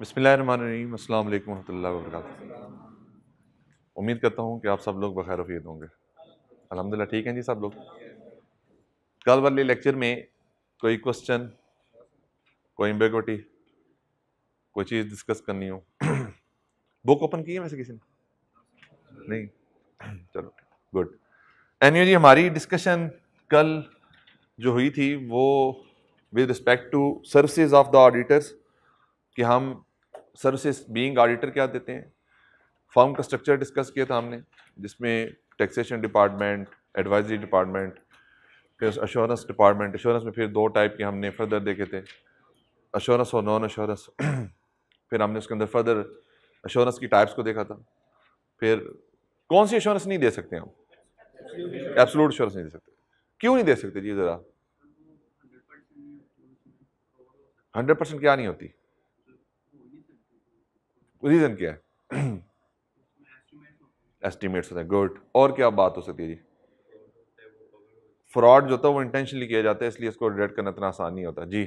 बसमीम अल्लाम वरहमल वर्क उम्मीद करता हूँ कि आप सब लोग बखैर वफीद होंगे अलहमदिल्ला ठीक हैं जी सब लोग कल वाले लेक्चर में कोई क्वेश्चन कोई इम्बेगोटी कोई चीज़ डिस्कस करनी हो बुक ओपन की है वैसे किसी ने नहीं चलो गुड एनियो जी हमारी डिस्कशन कल जो हुई थी वो with respect to services of the auditors कि हम सर्विसेज बीइंग ऑडिटर क्या देते हैं फॉर्म का स्ट्रक्चर डिस्कस किया था हमने जिसमें टैक्सेशन डिपार्टमेंट एडवाइजरी डिपार्टमेंट फिर अश्योरेंस डिपार्टमेंट अश्योरेंस में फिर दो टाइप के हमने फर्दर देखे थे अश्योरेंस और नॉन अश्योरेंस फिर हमने उसके अंदर फर्दर अश्योरेंस की टाइप्स को देखा था फिर कौन सी अश्योरेंस नहीं दे सकते हम एब्सोलूट अश्योरेंस नहीं दे सकते क्यों नहीं दे सकते जी ज़रा हंड्रेड परसेंट क्या नहीं होती रीज़न क्या है एस्टिमेट्स होते हैं गुड और क्या बात हो सकती है जी फ्रॉड जो होता है वो इंटेंशनली किया जाता है इसलिए इसको डिटेक्ट करना इतना आसान नहीं होता जी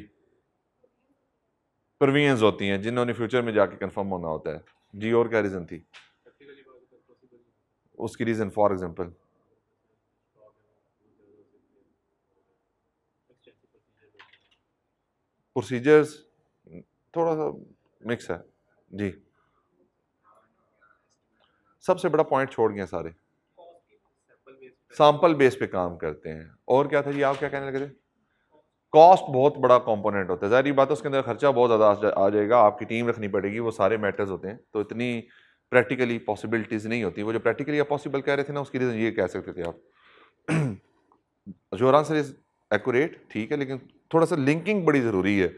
प्रवीन्स होती हैं जिन्होंने फ्यूचर में जाके कंफर्म होना होता है जी और क्या रीज़न थी उसकी रीज़न फॉर एग्जांपल प्रोसीजर्स थोड़ा सा मिक्स है जी सबसे बड़ा पॉइंट छोड़ गए सारे सैंपल बेस पे काम करते हैं और क्या था जी आप क्या कहने लगे थे कॉस्ट बहुत बड़ा कंपोनेंट होता है जाहिर बात है उसके अंदर खर्चा बहुत ज़्यादा आ जाएगा आपकी टीम रखनी पड़ेगी वो सारे मैटर्स होते हैं तो इतनी प्रैक्टिकली पॉसिबिलिटीज़ नहीं होती वो जो प्रैक्टिकली आप पॉसिबल कह रहे थे ना उसकी रीज़न ये कह सकते थे आप जोर आंसर इज़ एक्यूरेट ठीक है लेकिन थोड़ा सा लिंकिंग बड़ी ज़रूरी है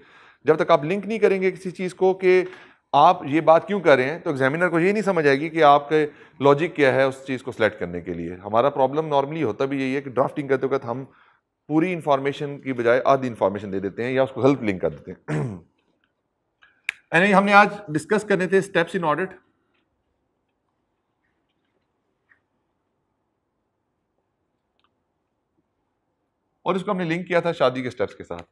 जब तक आप लिंक नहीं करेंगे किसी चीज़ को कि आप ये बात क्यों कर रहे हैं तो एग्जामिनर को ये नहीं समझ आएगी कि आपके लॉजिक क्या है उस चीज़ को सिलेक्ट करने के लिए हमारा प्रॉब्लम नॉर्मली होता भी यही है कि ड्राफ्टिंग करते वक्त हम पूरी इन्फॉर्मेशन की बजाय आधी इन्फॉर्मेशन दे देते हैं या उसको हेल्प लिंक कर देते हैं एनी हमने आज डिस्कस करने थे स्टेप्स इन ऑडिट और इसको हमने लिंक किया था शादी के स्टेप्स के साथ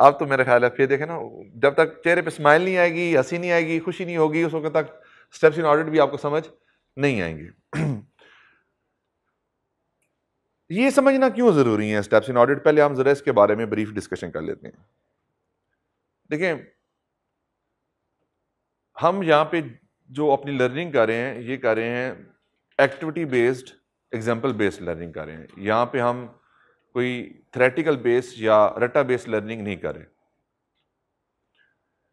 अब तो मेरा ख्याल है फिर देखें ना जब तक चेहरे पे स्माइल नहीं आएगी हंसी नहीं आएगी खुशी नहीं होगी उस वक्त तक स्टेप्स इन ऑडिट भी आपको समझ नहीं आएंगे ये समझना क्यों ज़रूरी है स्टेप्स इन ऑडिट पहले हम ज़रा इसके बारे में ब्रीफ डिस्कशन कर लेते हैं देखें हम यहाँ पे जो अपनी लर्निंग कर रहे हैं ये कर रहे हैं activity based example based learning कर रहे हैं यहाँ पे हम कोई थ्रेटिकल बेस या रटा बेस लर्निंग नहीं करें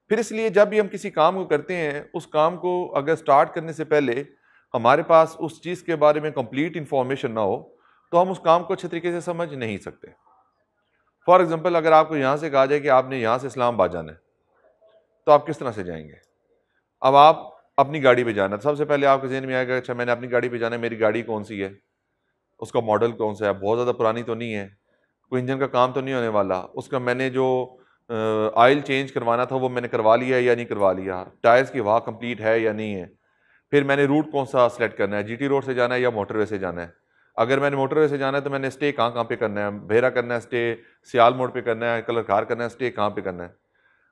फिर इसलिए जब भी हम किसी काम को करते हैं उस काम को अगर स्टार्ट करने से पहले हमारे पास उस चीज़ के बारे में कंप्लीट इन्फॉर्मेशन ना हो तो हम उस काम को अच्छे तरीके से समझ नहीं सकते फॉर एग्ज़ाम्पल अगर आपको यहाँ से कहा जाए कि आपने यहाँ से इस्लामाबाद जाना है तो आप किस तरह से जाएंगे अब आप अपनी गाड़ी पे जाना तो सबसे पहले आपके जहन में आएगा अच्छा मैंने अपनी गाड़ी पे जाना है मेरी गाड़ी कौन सी है उसका मॉडल कौन सा है बहुत ज़्यादा पुरानी तो नहीं है कोई इंजन का काम तो नहीं होने वाला उसका मैंने जो आयल चेंज करवाना था वो मैंने करवा लिया या नहीं करवा लिया टायर्स की वाह कंप्लीट है या नहीं है फिर मैंने रूट कौन सा सेलेक्ट करना है जीटी रोड से जाना है या मोटरवे से जाना है अगर मैंने मोटरवे से जाना है तो मैंने स्टे कहाँ कहाँ पे करना है भेरा करना है स्टे सियाल मोड़ पे करना है कलर कार करना है स्टे कहाँ पे करना है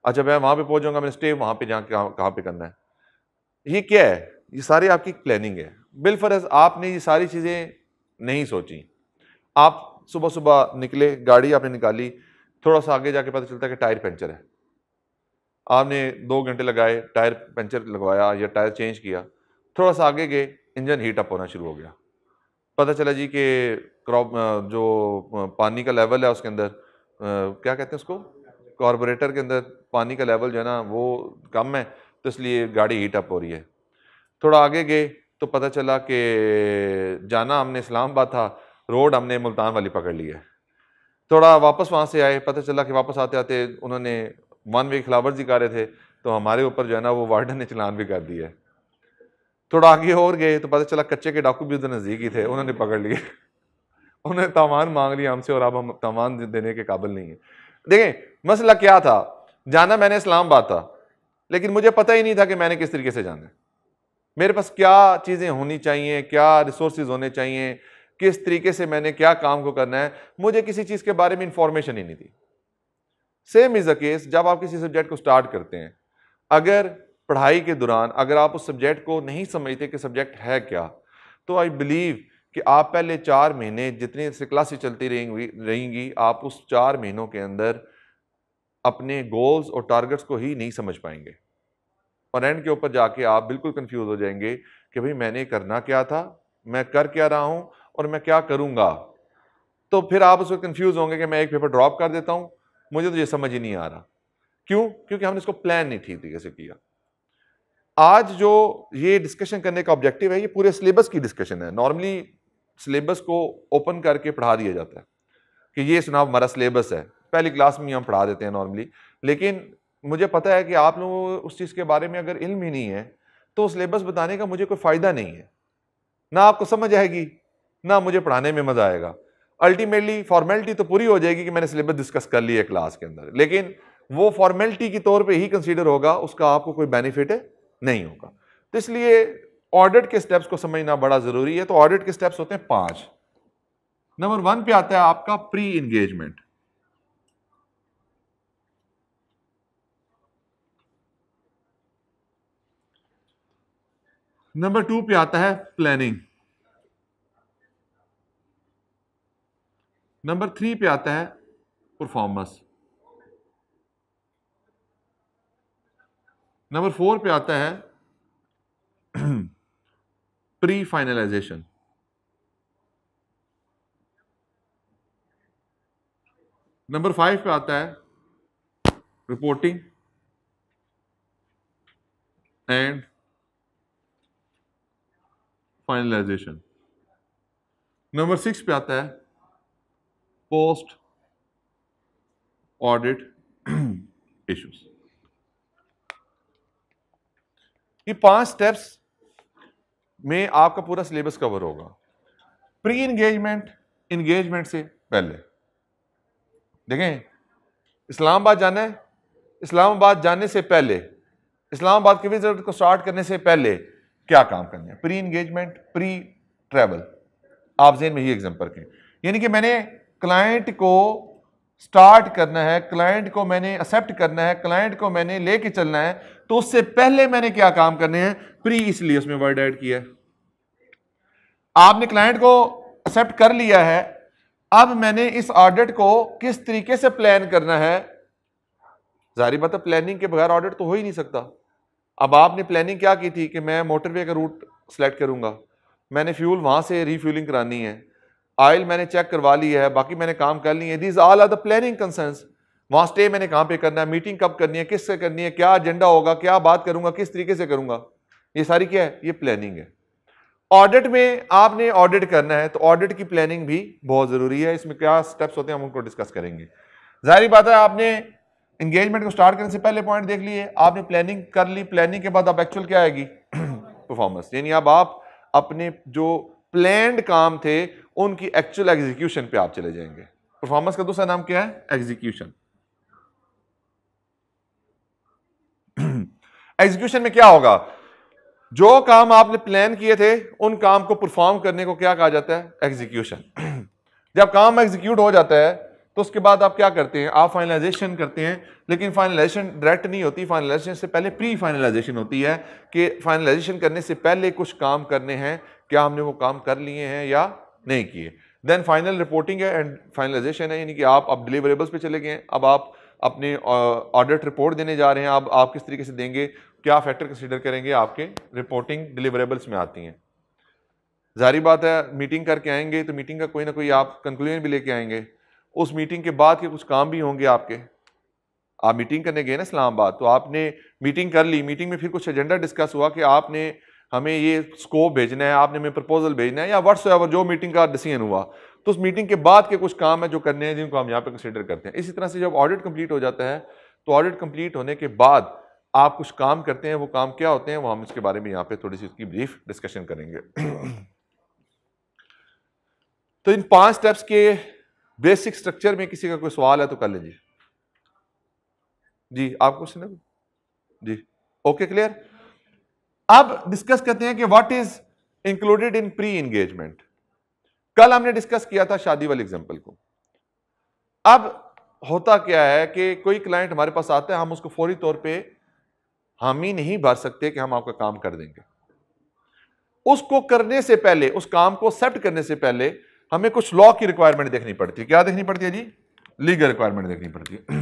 अच्छा मैं वहाँ पे पहुँच जाऊँगा मैंने स्टे वहाँ पे जा कहाँ पे करना है ये क्या है ये सारी आपकी प्लानिंग है बिलफरज आपने ये सारी चीज़ें नहीं सोची आप सुबह सुबह निकले गाड़ी आपने निकाली थोड़ा सा आगे जाके पता चलता है कि टायर पंचर है आपने दो घंटे लगाए टायर पंचर लगवाया या टायर चेंज किया थोड़ा सा आगे गए इंजन हीट अप होना शुरू हो गया पता चला जी कि क्रॉप जो पानी का लेवल है उसके अंदर क्या कहते हैं उसको कार्बोरेटर के अंदर पानी का लेवल जो है ना वो कम है तो इसलिए गाड़ी हीट अप हो रही है थोड़ा आगे गए तो पता चला कि जाना हमने इस्लामाबाद था रोड हमने मुल्तान वाली पकड़ ली है थोड़ा वापस वहाँ से आए पता चला कि वापस आते आते उन्होंने वन वे खिलाफ जी कर रहे थे तो हमारे ऊपर जो है ना वो वार्डन ने चलान भी कर दिया थोड़ा आगे और गए तो पता चला कच्चे के डाकू भी उधर नज़दीक ही थे उन्होंने पकड़ लिए उन्होंने तावान मांग लिया हमसे और अब हम तामान देने के काबिल नहीं है देखें मसला क्या था जाना मैंने इस्लामाबाद था लेकिन मुझे पता ही नहीं था कि मैंने किस तरीके से जाना है मेरे पास क्या चीज़ें होनी चाहिए क्या रिसोर्सेज होने चाहिए किस तरीके से मैंने क्या काम को करना है मुझे किसी चीज़ के बारे में इंफॉर्मेशन ही नहीं थी सेम इज़ अ केस जब आप किसी सब्जेक्ट को स्टार्ट करते हैं अगर पढ़ाई के दौरान अगर आप उस सब्जेक्ट को नहीं समझते कि सब्जेक्ट है क्या तो आई बिलीव कि आप पहले चार महीने जितनी से क्लासेस चलती रहेंगी रहेंगी आप उस चार महीनों के अंदर अपने गोल्स और टारगेट्स को ही नहीं समझ पाएंगे और एंड के ऊपर जाके आप बिल्कुल कंफ्यूज हो जाएंगे कि भाई मैंने करना क्या था मैं कर क्या रहा हूँ और मैं क्या करूँगा तो फिर आप उसमें कंफ्यूज होंगे कि मैं एक पेपर ड्रॉप कर देता हूँ मुझे तो ये समझ ही नहीं आ रहा क्यों क्योंकि हमने इसको प्लान नहीं ठीक तरीके से किया आज जो ये डिस्कशन करने का ऑब्जेक्टिव है ये पूरे सिलेबस की डिस्कशन है नॉर्मली सिलेबस को ओपन करके पढ़ा दिया जाता है कि ये सुना हमारा सिलेबस है पहली क्लास में हम पढ़ा देते हैं नॉर्मली लेकिन मुझे पता है कि आप लोगों को उस चीज़ के बारे में अगर इल्म ही नहीं है तो सिलेबस बताने का मुझे कोई फ़ायदा नहीं है ना आपको समझ आएगी ना मुझे पढ़ाने में मज़ा आएगा अल्टीमेटली फॉर्मेलिटी तो पूरी हो जाएगी कि मैंने सिलेबस डिस्कस कर लिया क्लास के अंदर लेकिन वो फॉर्मेलिटी के तौर पे ही कंसीडर होगा उसका आपको कोई बेनिफिट नहीं होगा तो इसलिए ऑडिट के स्टेप्स को समझना बड़ा ज़रूरी है तो ऑडिट के स्टेप्स होते हैं पाँच नंबर वन पे आता है आपका प्री इंगेजमेंट नंबर टू पे आता है प्लानिंग नंबर थ्री पे आता है परफॉर्मेंस नंबर फोर पे आता है प्री फाइनलाइजेशन नंबर फाइव पे आता है reporting and finalisation number six पे आता है पोस्ट ऑडिट इश्यूज ये पांच स्टेप्स में आपका पूरा सिलेबस कवर होगा प्री इंगेजमेंट इंगेजमेंट से पहले देखें इस्लामाबाद जाना है इस्लामाबाद जाने से पहले इस्लामाबाद के विजिट को स्टार्ट करने से पहले क्या काम करने हैं प्री इंगेजमेंट प्री ट्रैवल आप जेन में ही एग्जाम्पल रखें यानी कि मैंने क्लाइंट को स्टार्ट करना है क्लाइंट को मैंने एक्सेप्ट करना है क्लाइंट को मैंने लेके चलना है तो उससे पहले मैंने क्या काम करने हैं प्री इसलिए उसमें वर्ड ऐड किया है आपने क्लाइंट को एक्सेप्ट कर लिया है अब मैंने इस ऑडिट को किस तरीके से प्लान करना है जारी बात है प्लानिंग के बगैर ऑडिट तो हो ही नहीं सकता अब आपने प्लानिंग क्या की थी कि मैं मोटरवे का रूट सेलेक्ट करूँगा मैंने फ्यूल वहाँ से रीफ्यूलिंग करानी है आयल मैंने चेक करवा ली है बाकी मैंने काम कर है this all are the planning concerns वहाँ स्टे मैंने कहाँ पे करना है मीटिंग कब करनी है किस से करनी है क्या एजेंडा होगा क्या बात करूँगा किस तरीके से करूँगा ये सारी क्या है ये प्लानिंग है ऑडिट में आपने ऑडिट करना है तो ऑडिट की प्लानिंग भी बहुत ज़रूरी है इसमें क्या स्टेप्स होते हैं हम उनको डिस्कस करेंगे जाहिर बात है आपने एंगेजमेंट को स्टार्ट करने से पहले पॉइंट देख लिए आपने प्लानिंग कर ली प्लानिंग के बाद अब एक्चुअल क्या आएगी परफॉर्मेंस यानी अब आप अपने जो प्लैंड काम थे उनकी एक्चुअल एग्जीक्यूशन पे आप चले जाएंगे परफॉर्मेंस का दूसरा नाम क्या है एग्जीक्यूशन एग्जीक्यूशन में क्या होगा जो काम आपने प्लान किए थे उन काम को परफॉर्म करने को क्या कहा जाता है एग्जीक्यूशन जब काम एग्जीक्यूट हो जाता है तो उसके बाद आप क्या करते हैं आप फाइनलाइजेशन करते हैं लेकिन फाइनलाइजेशन डायरेक्ट नहीं होती फाइनलाइजेशन से पहले प्री फाइनलाइजेशन होती है कि फाइनलाइजेशन करने से पहले कुछ काम करने हैं क्या हमने वो काम कर लिए हैं या नहीं किए देन फाइनल रिपोर्टिंग है एंड फाइनलाइजेशन है यानी कि आप अब डिलीवरेबल्स पे चले गए अब आप अपने ऑडिट रिपोर्ट देने जा रहे हैं अब आप किस तरीके से देंगे क्या फैक्टर कंसिडर करेंगे आपके रिपोर्टिंग डिलीवरेबल्स में आती हैं जारी बात है मीटिंग करके आएंगे तो मीटिंग का कोई ना कोई आप कंक्लूजन भी लेके आएंगे उस मीटिंग के बाद के कुछ काम भी होंगे आपके आप मीटिंग करने गए ना इस्लामाबाद तो आपने मीटिंग कर ली मीटिंग में फिर कुछ एजेंडा डिस्कस हुआ कि आपने हमें ये स्कोप भेजना है आपने हमें प्रपोजल भेजना है या वट्स एवर जो मीटिंग का डिसीजन हुआ तो उस मीटिंग के बाद के कुछ काम है जो करने हैं जिनको हम यहाँ पर कंसिडर करते हैं इसी तरह से जब ऑडिट कंप्लीट हो जाता है तो ऑडिट कंप्लीट होने के बाद आप कुछ काम करते हैं वो काम क्या होते हैं वो हम इसके बारे में यहाँ पर थोड़ी सी उसकी ब्रीफ डिस्कशन करेंगे तो इन पांच स्टेप्स के बेसिक स्ट्रक्चर में किसी का कोई सवाल है तो कर लीजिए जी आप क्वेश्चन है जी ओके क्लियर अब डिस्कस करते हैं कि what is included in pre engagement कल हमने डिस्कस किया था शादी वाले एग्जांपल को अब होता क्या है कि कोई क्लाइंट हमारे पास आता है हम उसको फौरी तौर पे हम ही नहीं भर सकते कि हम आपका काम कर देंगे उसको करने से पहले उस काम को एक्सेप्ट करने से पहले हमें कुछ लॉ की रिक्वायरमेंट देखनी पड़ती है क्या देखनी पड़ती है जी लीगल रिक्वायरमेंट देखनी पड़ती है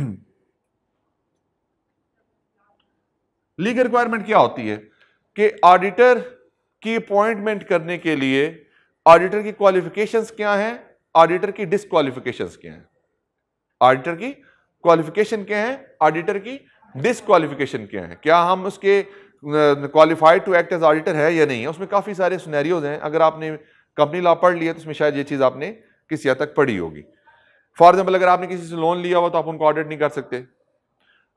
लीगल रिक्वायरमेंट क्या होती है कि ऑडिटर की अपॉइंटमेंट करने के लिए ऑडिटर की क्वालिफिकेशंस क्या हैं ऑडिटर की डिसक्वालिफिकेशंस क्या हैं ऑडिटर की क्वालिफिकेशन क्या है ऑडिटर की डिसक्वालिफिकेशन क्या है क्या हम उसके qualified to act as auditor है या नहीं है उसमें काफ़ी सारे सुनैरियोज हैं अगर आपने कंपनी लॉ पढ़ लिया तो उसमें शायद ये चीज़ आपने किसी हद तक पढ़ी होगी फॉर एग्जाम्पल अगर आपने किसी से लोन लिया हुआ तो आप उनको ऑडिट नहीं कर सकते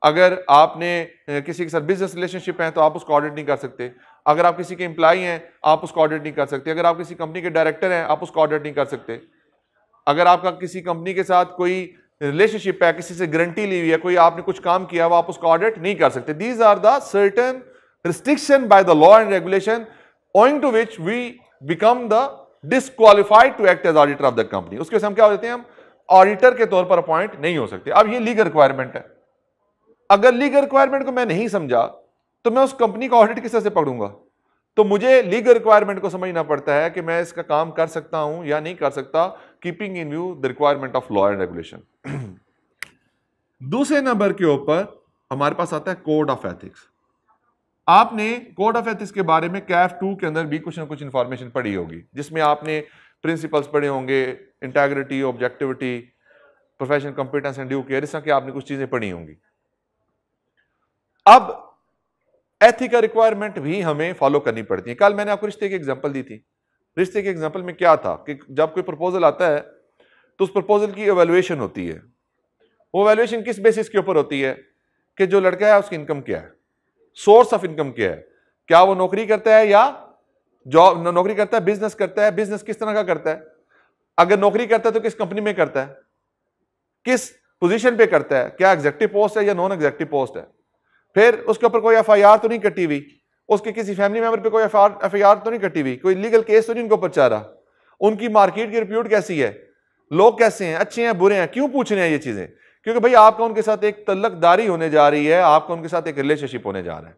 अगर आपने किसी के साथ बिजनेस रिलेशनशिप है तो आप उसको ऑडिट नहीं कर सकते अगर आप किसी के इंप्लाई हैं आप उसको ऑडिट नहीं कर सकते अगर आप किसी कंपनी के डायरेक्टर हैं आप उसको ऑडिट नहीं कर सकते अगर आपका किसी कंपनी के साथ कोई रिलेशनशिप है किसी से गारंटी ली हुई है कोई आपने कुछ काम किया वो आप उसको ऑडिट नहीं कर सकते these are the certain restriction by the law and regulation owing to which we become the disqualified to act as auditor of the company उसके हम क्या हो जाते हैं हम ऑडिटर के तौर पर अपॉइंट नहीं हो सकते अब ये लीगल रिक्वायरमेंट है अगर लीगल रिक्वायरमेंट को मैं नहीं समझा तो मैं उस कंपनी का ऑडिट किस तरह से पढ़ूंगा तो मुझे लीगल रिक्वायरमेंट को समझना पड़ता है कि मैं इसका काम कर सकता हूं या नहीं कर सकता keeping in view the requirement of law and regulation दूसरे नंबर के ऊपर हमारे पास आता है कोड ऑफ एथिक्स आपने कोड ऑफ एथिक्स के बारे में कैफ टू के अंदर भी कुछ ना कुछ इन्फॉर्मेशन पढ़ी होगी जिसमें आपने प्रिंसिपल्स पढ़े होंगे integrity objectivity professional competence and due care इस तरह की आपने कुछ चीज़ें पढ़ी होंगी अब एथिकल रिक्वायरमेंट भी हमें फॉलो करनी पड़ती है कल मैंने आपको रिश्ते की एग्जाम्पल दी थी रिश्ते के एग्जाम्पल में क्या था कि जब कोई प्रपोजल आता है तो उस प्रपोजल की एवेल्युएशन होती है वो एवेल्युएशन किस बेसिस के ऊपर होती है कि जो लड़का है उसकी इनकम क्या है सोर्स ऑफ इनकम क्या है क्या वो नौकरी करता है या जॉब नौकरी करता है बिजनेस करता है बिजनेस किस तरह का करता है अगर नौकरी करता है तो किस कंपनी में करता है किस पोजीशन पे करता है क्या एग्जेक्टिव पोस्ट है या नॉन एग्जेक्टिव पोस्ट है फिर उसके ऊपर कोई एफ तो नहीं कटी हुई उसके किसी फैमिली मेंबर पे कोई एफआईआर तो नहीं कटी हुई कोई लीगल केस तो नहीं उनके ऊपर चाह उनकी मार्केट की रिप्यूट कैसी है लोग कैसे हैं अच्छे हैं बुरे हैं क्यों पूछ रहे हैं ये चीजें क्योंकि भाई आपका उनके साथ एक तल्लकदारी होने जा रही है आपका उनके साथ एक रिलेशनशिप होने जा रहा है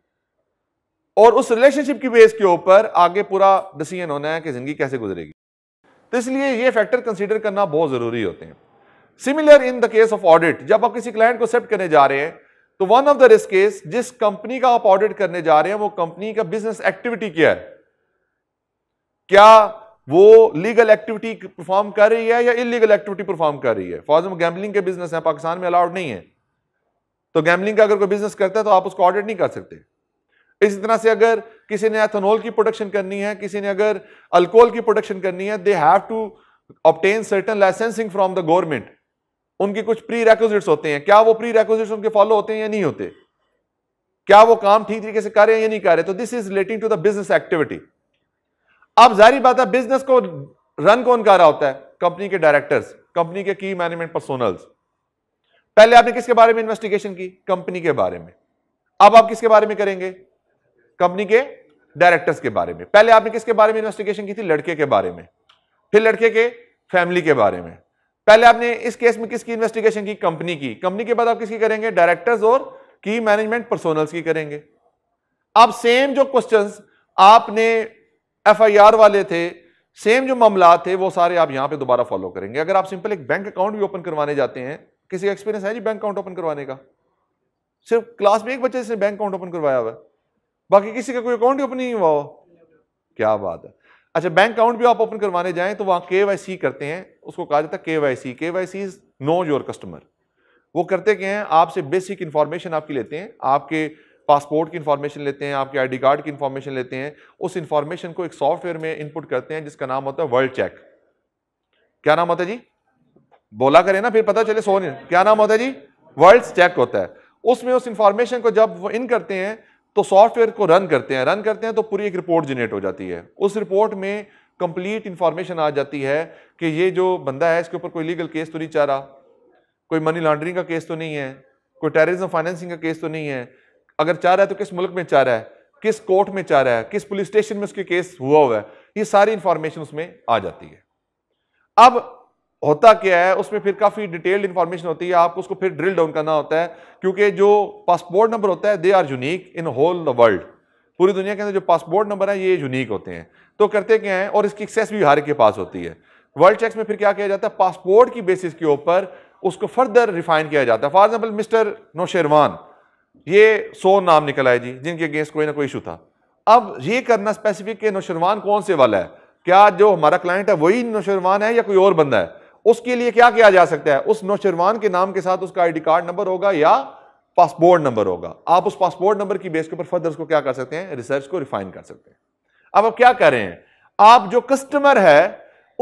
और उस रिलेशनशिप की बेस के ऊपर आगे पूरा डिसीजन होना है कि जिंदगी कैसे गुजरेगी तो इसलिए ये फैक्टर कंसिडर करना बहुत जरूरी होते हैं similar in the case of audit जब आप किसी क्लाइंट को सेप्ट करने जा रहे हैं तो one of the risk case जिस कंपनी का आप ऑडिट करने जा रहे हैं वो कंपनी का बिजनेस एक्टिविटी क्या है क्या वो लीगल एक्टिविटी परफॉर्म कर रही है या इलीगल एक्टिविटी परफॉर्म कर रही है एग्जाम्पल गैम्बलिंग के बिजनेस है पाकिस्तान में अलाउड नहीं है तो गैम्बलिंग का अगर कोई बिजनेस करता है तो आप उसको ऑडिट नहीं कर सकते इसी तरह से अगर किसी ने एथेनॉल की प्रोडक्शन करनी है किसी ने अगर अल्कोहल की प्रोडक्शन करनी है they have to obtain certain licensing from the government उनके कुछ प्री रेक्विजिट्स होते हैं क्या वो प्री रेक्विजिट्स उनके फॉलो होते हैं या नहीं होते क्या वो काम ठीक तरीके से कर रहे हैं या नहीं कर रहे तो this is relating to the business activity अब जारी बात है बिजनेस को रन कौन कर रहा होता है कंपनी के डायरेक्टर्स कंपनी के की मैनेजमेंट पर्सोनल्स पहले आपने किसके बारे में इन्वेस्टिगेशन की कंपनी के बारे में अब आप किसके बारे में करेंगे कंपनी के डायरेक्टर्स के बारे में पहले आपने किसके बारे में इन्वेस्टिगेशन की थी लड़के के बारे में फिर लड़के के फैमिली के बारे में पहले आपने इस केस में किसकी इन्वेस्टिगेशन की कंपनी की कंपनी के बाद आप किसकी करेंगे डायरेक्टर्स और की मैनेजमेंट पर्सोनल्स की करेंगे अब सेम जो क्वेश्चंस आपने एफ आई आर वाले थे सेम जो मामला थे वो सारे आप यहाँ पे दोबारा फॉलो करेंगे अगर आप सिंपल एक बैंक अकाउंट भी ओपन करवाने जाते हैं किसी का एक्सपीरियंस है जी बैंक अकाउंट ओपन करवाने का सिर्फ क्लास में एक बच्चे से बैंक अकाउंट ओपन करवाया हुआ है बाकी किसी का कोई अकाउंट ही ओपन नहीं हुआ हो क्या बात है अच्छा बैंक अकाउंट भी आप ओपन करवाने जाएं तो वहाँ के करते हैं उसको कहा जाता है के Y C K Y C is know your customer वो करते क्या हैं आपसे बेसिक इन्फॉर्मेशन आपकी लेते हैं आपके पासपोर्ट की इन्फॉर्मेशन लेते हैं आपके आईडी कार्ड की इन्फॉर्मेशन लेते हैं उस इन्फॉर्मेशन को एक सॉफ्टवेयर में इनपुट करते हैं जिसका नाम होता है वर्ल्ड चेक क्या नाम होता है जी बोला करें ना फिर पता चले नहीं क्या नाम होता है जी वर्ल्ड चेक होता है उसमें उस इंफॉर्मेशन को जब वो इन करते हैं तो सॉफ्टवेयर को रन करते हैं रन करते हैं तो पूरी एक रिपोर्ट जनरेट हो जाती है उस रिपोर्ट में कंप्लीट इंफॉर्मेशन आ जाती है कि ये जो बंदा है इसके ऊपर कोई लीगल केस तो नहीं चाह रहा कोई मनी लॉन्ड्रिंग का केस तो नहीं है कोई टेररिज्म फाइनेंसिंग का केस तो नहीं है अगर चाह रहा है तो किस मुल्क में चाह रहा है किस कोर्ट में चाह रहा है किस पुलिस स्टेशन में उसके केस हुआ हुआ है ये सारी इंफॉर्मेशन उसमें आ जाती है अब होता क्या है उसमें फिर काफ़ी डिटेल्ड इंफॉर्मेशन होती है आपको उसको फिर ड्रिल डाउन करना होता है क्योंकि जो पासपोर्ट नंबर होता है they are unique in whole the world पूरी दुनिया के अंदर जो पासपोर्ट नंबर है ये यूनिक होते हैं तो करते क्या है और इसकी एक्सेस भी हर के पास होती है वर्ल्ड चेक्स में फिर क्या किया जाता है पासपोर्ट की बेसिस के ऊपर उसको फर्दर रिफाइन किया जाता है फॉर एग्जाम्पल मिस्टर नौशेरवान ये सो नाम निकल आए जी जिनके अगेंस्ट कोई ना कोई इशू था अब ये करना स्पेसिफिक कि नौशरवान कौन से वाला है क्या जो हमारा क्लाइंट है वही नौशरवान है या कोई और बंदा है उसके लिए क्या किया जा सकता है उस नौशरवान के नाम के साथ उसका आईडी कार्ड नंबर होगा या पासपोर्ट नंबर होगा आप उस पासपोर्ट नंबर की बेस के ऊपर फर्दर उसको क्या कर सकते हैं रिसर्च को रिफाइन कर सकते हैं अब आप क्या कर रहे हैं आप जो कस्टमर है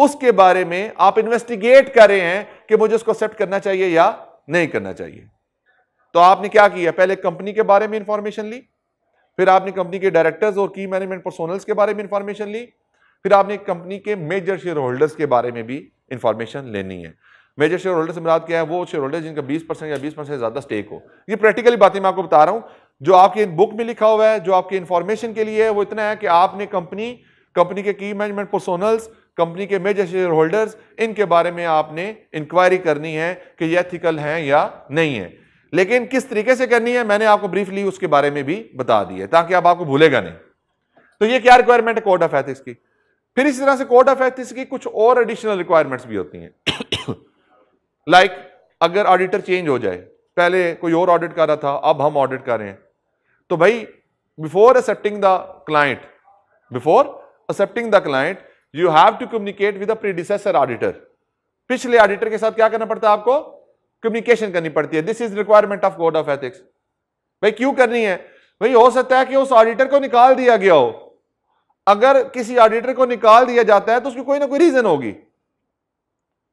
उसके बारे में आप इन्वेस्टिगेट कर रहे हैं कि मुझे उसको एक्सेप्ट करना चाहिए या नहीं करना चाहिए तो आपने क्या किया पहले कंपनी के बारे में इंफॉर्मेशन ली फिर आपने कंपनी के डायरेक्टर्स और की मैनेजमेंट पर्सोनल्स के बारे में इंफॉर्मेशन ली फिर आपने कंपनी के मेजर शेयर होल्डर्स के बारे में भी इंफॉर्मेशन लेनी है मेजर शेयर होल्डर्स मिला क्या है वो शेयर होल्डर जिनका 20 परसेंट या 20 परसेंट ज़्यादा स्टेक हो ये प्रैक्टिकली बातें मैं आपको बता रहा हूं जो आपके बुक में लिखा हुआ है जो आपके इंफॉर्मेशन के लिए है वो इतना है कि आपने कंपनी कंपनी के की मैनेजमेंट पर्सोनल्स कंपनी के मेजर शेयर होल्डर्स इनके बारे में आपने इंक्वायरी करनी है कि ये एथिकल है या नहीं है लेकिन किस तरीके से करनी है मैंने आपको ब्रीफली उसके बारे में भी बता दी है ताकि आप आपको भूलेगा नहीं तो ये क्या रिक्वायरमेंट है कोर्ट ऑफ एथिक्स की फिर इसी तरह से कोर्ट ऑफ एथिक्स की कुछ और एडिशनल रिक्वायरमेंट्स भी होती हैं लाइक like, अगर ऑडिटर चेंज हो जाए पहले कोई और ऑडिट कर रहा था अब हम ऑडिट कर रहे हैं तो भाई before accepting the client before accepting the client you have to communicate with the predecessor auditor पिछले ऑडिटर के साथ क्या करना पड़ता है आपको कम्युनिकेशन करनी पड़ती है this is requirement of code of ethics भाई क्यों करनी है भाई हो सकता है कि उस ऑडिटर को निकाल दिया गया हो अगर किसी ऑडिटर को निकाल दिया जाता है तो उसकी कोई ना कोई रीजन होगी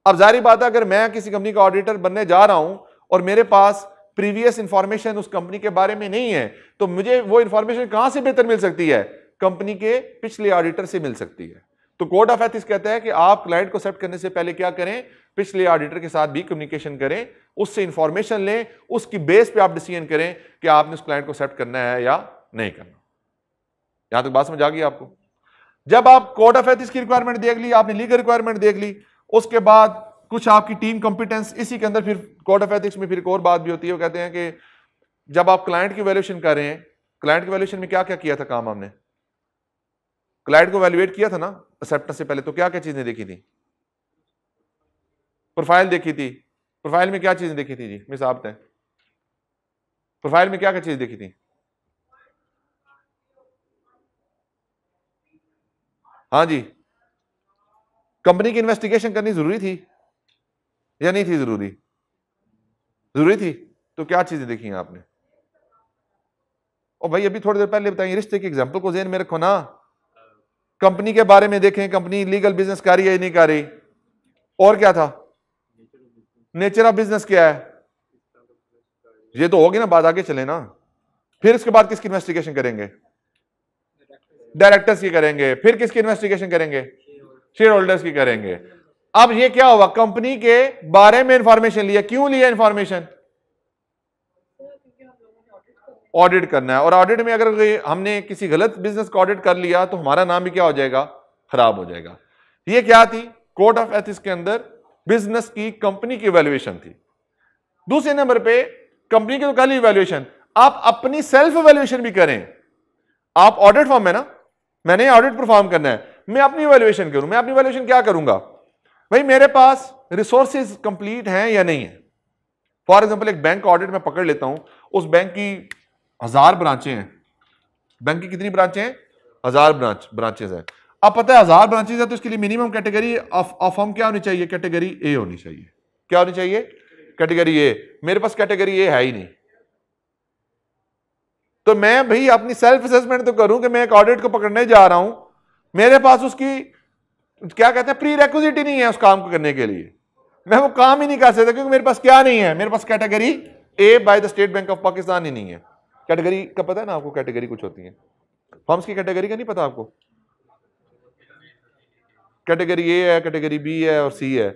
अब जारी बात है अगर मैं किसी कंपनी का ऑडिटर बनने जा रहा हूं और मेरे पास प्रीवियस इंफॉर्मेशन उस कंपनी के बारे में नहीं है तो मुझे वो इंफॉर्मेशन कहां से बेहतर मिल सकती है कंपनी के पिछले ऑडिटर से मिल सकती है तो कोड ऑफ एथिक्स कहता है कि आप क्लाइंट को सेट करने से पहले क्या करें पिछले ऑडिटर के साथ भी कम्युनिकेशन करें उससे इंफॉर्मेशन लें उसकी बेस पे आप डिसीजन करें कि आपने उस क्लाइंट को एक्सेप्ट करना है या नहीं करना यहां तक बात समझ आ गई आपको जब आप कोड ऑफ एथिक्स की रिक्वायरमेंट देख ली आपने लीगल रिक्वायरमेंट देख ली उसके बाद कुछ आपकी टीम कॉम्पिटेंस इसी के अंदर फिर कोड ऑफ एथिक्स में फिर एक और बात भी होती है वो कहते हैं कि जब आप क्लाइंट की वैल्यूशन कर रहे हैं क्लाइंट की वैल्यूशन में क्या क्या किया था काम हमने क्लाइंट को वैल्यूएट किया था ना एक्सेप्टेंस से पहले तो क्या क्या चीजें देखी थी प्रोफाइल देखी थी प्रोफाइल में क्या चीज़ देखी थी जी मिस आपने प्रोफाइल में क्या क्या चीज़ देखी थी हाँ जी कंपनी की इन्वेस्टिगेशन करनी जरूरी थी या नहीं थी जरूरी जरूरी थी तो क्या चीज़ें देखी हैं आपने और भाई अभी थोड़ी देर पहले बताइए रिश्ते की एग्जाम्पल को जेन में रखो ना कंपनी के बारे में देखें कंपनी लीगल बिजनेस कर रही है नहीं कर रही और क्या था नेचर ऑफ बिजनेस क्या है ये तो होगी ना बाद आगे चले ना फिर इसके बाद किसकी इन्वेस्टिगेशन करेंगे डायरेक्टर्स की करेंगे फिर किसकी इन्वेस्टिगेशन करेंगे शेयर होल्डर्स की करेंगे अब ये क्या हुआ कंपनी के बारे में इंफॉर्मेशन लिया क्यों लिया इंफॉर्मेशन ऑडिट करना है और ऑडिट में अगर हमने किसी गलत बिजनेस को ऑडिट कर लिया तो हमारा नाम भी क्या हो जाएगा खराब हो जाएगा ये क्या थी कोर्ट ऑफ एथिक्स के अंदर बिजनेस की कंपनी की वैल्यूएशन थी दूसरे नंबर पे कंपनी की तो कल वैल्यूएशन आप अपनी सेल्फ वैल्यूएशन भी करें आप ऑडिट फॉर्म है ना मैंने ऑडिट परफॉर्म करना है मैं अपनी वैल्यूएशन करूं मैं अपनी वैल्यूएशन क्या करूंगा भाई मेरे पास रिसोर्सेज कंप्लीट हैं या नहीं है फॉर एग्जाम्पल एक बैंक ऑडिट में पकड़ लेता हूं उस बैंक की हजार ब्रांचें हैं बैंक की कितनी ब्रांचें हैं हजार ब्रांच ब्रांचेज हैं अब पता है हजार ब्रांचेज है तो इसके लिए मिनिमम कैटेगरी ऑफ हम क्या होनी चाहिए कैटेगरी ए होनी चाहिए क्या होनी चाहिए कैटेगरी ए मेरे पास कैटेगरी ए है ही नहीं तो मैं भाई अपनी सेल्फ असेसमेंट तो करूं कि मैं एक ऑडिट को पकड़ने जा रहा हूं मेरे पास उसकी क्या कहते हैं प्री रेक्विजिट ही नहीं है उस काम को करने के लिए मैं वो काम ही नहीं कर सकता क्योंकि मेरे पास क्या नहीं है मेरे पास category A by the State Bank of Pakistan ही नहीं है कैटेगरी का पता है ना आपको कैटेगरी कुछ होती है फॉर्म्स की कैटेगरी का नहीं पता आपको कैटेगरी ए है कैटेगरी बी है और सी है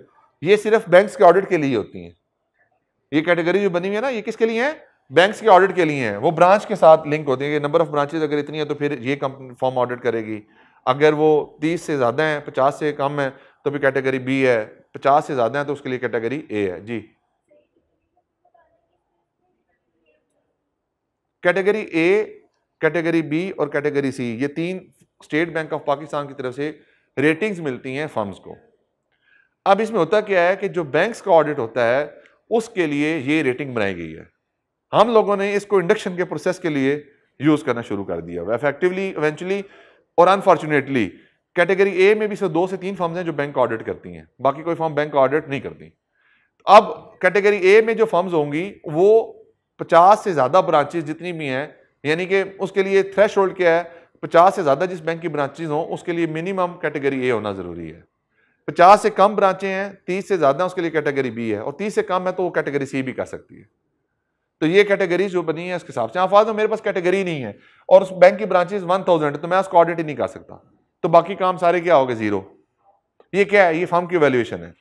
ये सिर्फ बैंक्स के ऑडिट के लिए होती हैं ये कैटेगरी जो बनी हुई है ना ये किसके लिए है बैंक्स के ऑडिट के लिए हैं वो ब्रांच के साथ लिंक होते हैं नंबर ऑफ ब्रांचेज अगर इतनी है तो फिर ये कंपनी फॉर्म ऑडिट करेगी अगर वो तीस से ज़्यादा तो है पचास से कम है तो भी कैटेगरी बी है पचास से ज़्यादा है तो उसके लिए कैटेगरी ए है जी कैटेगरी ए कैटेगरी बी और कैटेगरी सी ये तीन स्टेट बैंक ऑफ पाकिस्तान की तरफ से रेटिंग्स मिलती हैं फर्म्स को अब इसमें होता क्या है कि जो बैंक्स का ऑडिट होता है उसके लिए ये रेटिंग बनाई गई है हम लोगों ने इसको इंडक्शन के प्रोसेस के लिए यूज़ करना शुरू कर दिया इफेक्टिवली इवेंचुअली और अनफॉर्चुनेटली कैटेगरी ए में भी सिर्फ दो से तीन फर्म्स हैं जो बैंक ऑडिट करती हैं बाकी कोई फर्म बैंक ऑडिट नहीं करती अब कैटेगरी ए में जो फर्म्स होंगी वो 50 से ज़्यादा ब्रांचेज जितनी भी हैं यानी कि उसके लिए थ्रेश क्या है 50 से ज़्यादा जिस बैंक की ब्रांचेज हों उसके लिए मिनिमम कैटेगरी ए होना ज़रूरी है 50 से कम ब्रांचें हैं 30 से ज़्यादा उसके लिए कैटेगरी बी है और 30 से कम है तो वो कैटेगरी सी भी कर सकती है तो ये कैटेगरी जो बनी है उसके हिसाब से आफाज में मेरे पास कैटेगरी नहीं है और उस बैंक की ब्रांचेज वन थाउजेंड तो मैं उसको ऑडिट ही नहीं कर सकता तो बाकी काम सारे क्या हो गए ज़ीरो ये क्या है ये फॉर्म की वैल्यूएशन है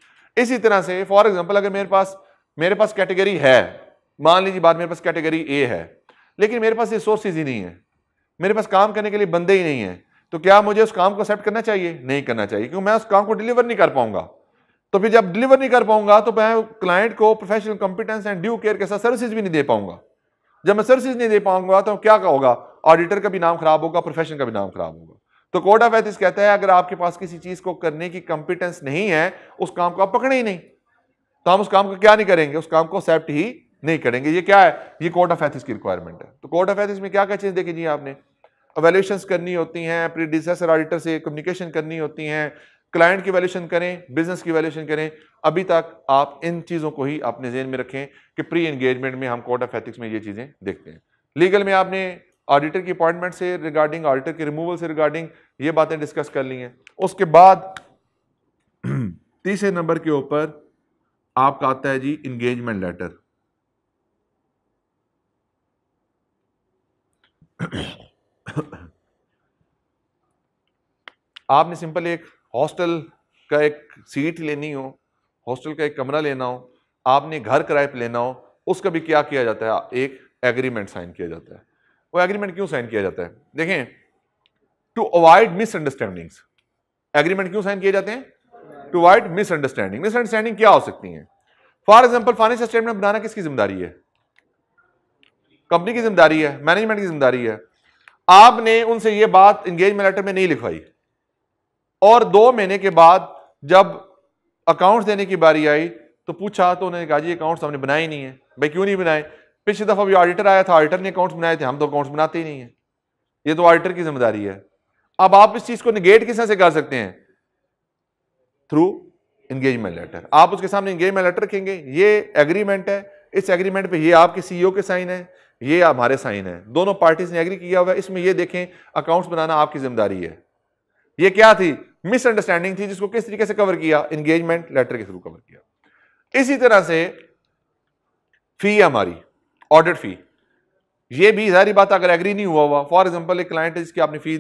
इसी तरह से फॉर एग्जाम्पल अगर मेरे पास मेरे पास कैटेगरी है मान लीजिए बात मेरे पास कैटेगरी ए है लेकिन मेरे पास रिसोर्सेज ही नहीं है मेरे पास काम करने के लिए बंदे ही नहीं है तो क्या मुझे उस काम को एक्सेप्ट करना चाहिए नहीं करना चाहिए क्योंकि मैं उस काम को डिलीवर नहीं कर पाऊंगा तो फिर जब डिलीवर नहीं कर पाऊंगा तो मैं क्लाइंट को professional competence and due care के साथ सर्विसेज भी नहीं दे पाऊंगा जब मैं सर्विसेज नहीं दे पाऊंगा तो क्या होगा ऑडिटर का भी नाम खराब होगा प्रोफेशन का भी नाम खराब होगा तो कोर्ट ऑफ एथिक्स कहता है अगर आपके पास किसी चीज को करने की कॉम्पिटेंस नहीं है उस काम को आप पकड़े ही नहीं तो हम उस काम को क्या नहीं करेंगे उस काम को एक्सेप्ट ही नहीं करेंगे ये क्या है ये कोर्ट ऑफ एथिक्स की रिक्वायरमेंट है तो कोर्ट ऑफ एथिक्स में क्या क्या चीज देखी जी आपने अवेल्यूशंस करनी होती हैं डिजेसर ऑडिटर से कम्युनिकेशन करनी होती हैं क्लाइंट की वैल्यूशन करें बिजनेस की वैल्यूशन करें अभी तक आप इन चीज़ों को ही अपने जेन में रखें कि प्री एंगेजमेंट में हम कोर्ट ऑफ एथिक्स में ये चीज़ें देखते हैं लीगल में आपने ऑडिटर की अपॉइंटमेंट से रिगार्डिंग ऑडिटर के रिमूवल से रिगार्डिंग ये बातें डिस्कस कर ली हैं उसके बाद तीसरे नंबर के ऊपर आपका आता है जी इंगेजमेंट लेटर आपने सिंपल एक हॉस्टल का एक सीट लेनी हो हॉस्टल का एक कमरा लेना हो आपने घर किराए पर लेना हो उसका भी क्या किया जाता है एक एग्रीमेंट साइन किया जाता है वो एग्रीमेंट क्यों साइन किया जाता है देखें टू अवॉइड मिसअंडरस्टैंडिंग्स एग्रीमेंट क्यों साइन किए जाते हैं टू अवॉइड मिसअंडरस्टैंडिंग मिसअंडरस्टैंडिंग क्या हो सकती है फॉर एग्जाम्पल फाइनेंशियल स्टेटमेंट बनाना किसकी जिम्मेदारी है कंपनी की जिम्मेदारी है मैनेजमेंट की जिम्मेदारी है आपने उनसे यह बात एंगेजमेंट लेटर में नहीं लिखवाई और दो महीने के बाद जब अकाउंट्स देने की बारी आई तो पूछा तो उन्होंने कहा जी अकाउंट्स हमने बनाए नहीं है भाई क्यों नहीं बनाए पिछली दफ़ा भी ऑडिटर आया था ऑडिटर ने अकाउंट्स बनाए थे हम तो अकाउंट्स बनाते ही नहीं है ये तो ऑडिटर की जिम्मेदारी है अब आप इस चीज़ को निगेट किस से कर सकते हैं थ्रू इंगेजमेंट लेटर आप उसके सामने इंगेजमेंट लेटर रखेंगे ये एग्रीमेंट है इस एग्रीमेंट पे ये आपके सीईओ के साइन है ये हमारे साइन है दोनों पार्टीज ने एग्री किया हुआ इसमें ये देखें अकाउंट्स बनाना आपकी जिम्मेदारी है ये क्या थी मिसअंडरस्टैंडिंग थी जिसको किस तरीके से कवर किया एंगेजमेंट लेटर के थ्रू कवर किया इसी तरह से फी है हमारी ऑडिट फी ये भी सारी बात अगर एग्री नहीं हुआ हुआ फॉर एग्जाम्पल एक क्लाइंट है जिसकी आपने फी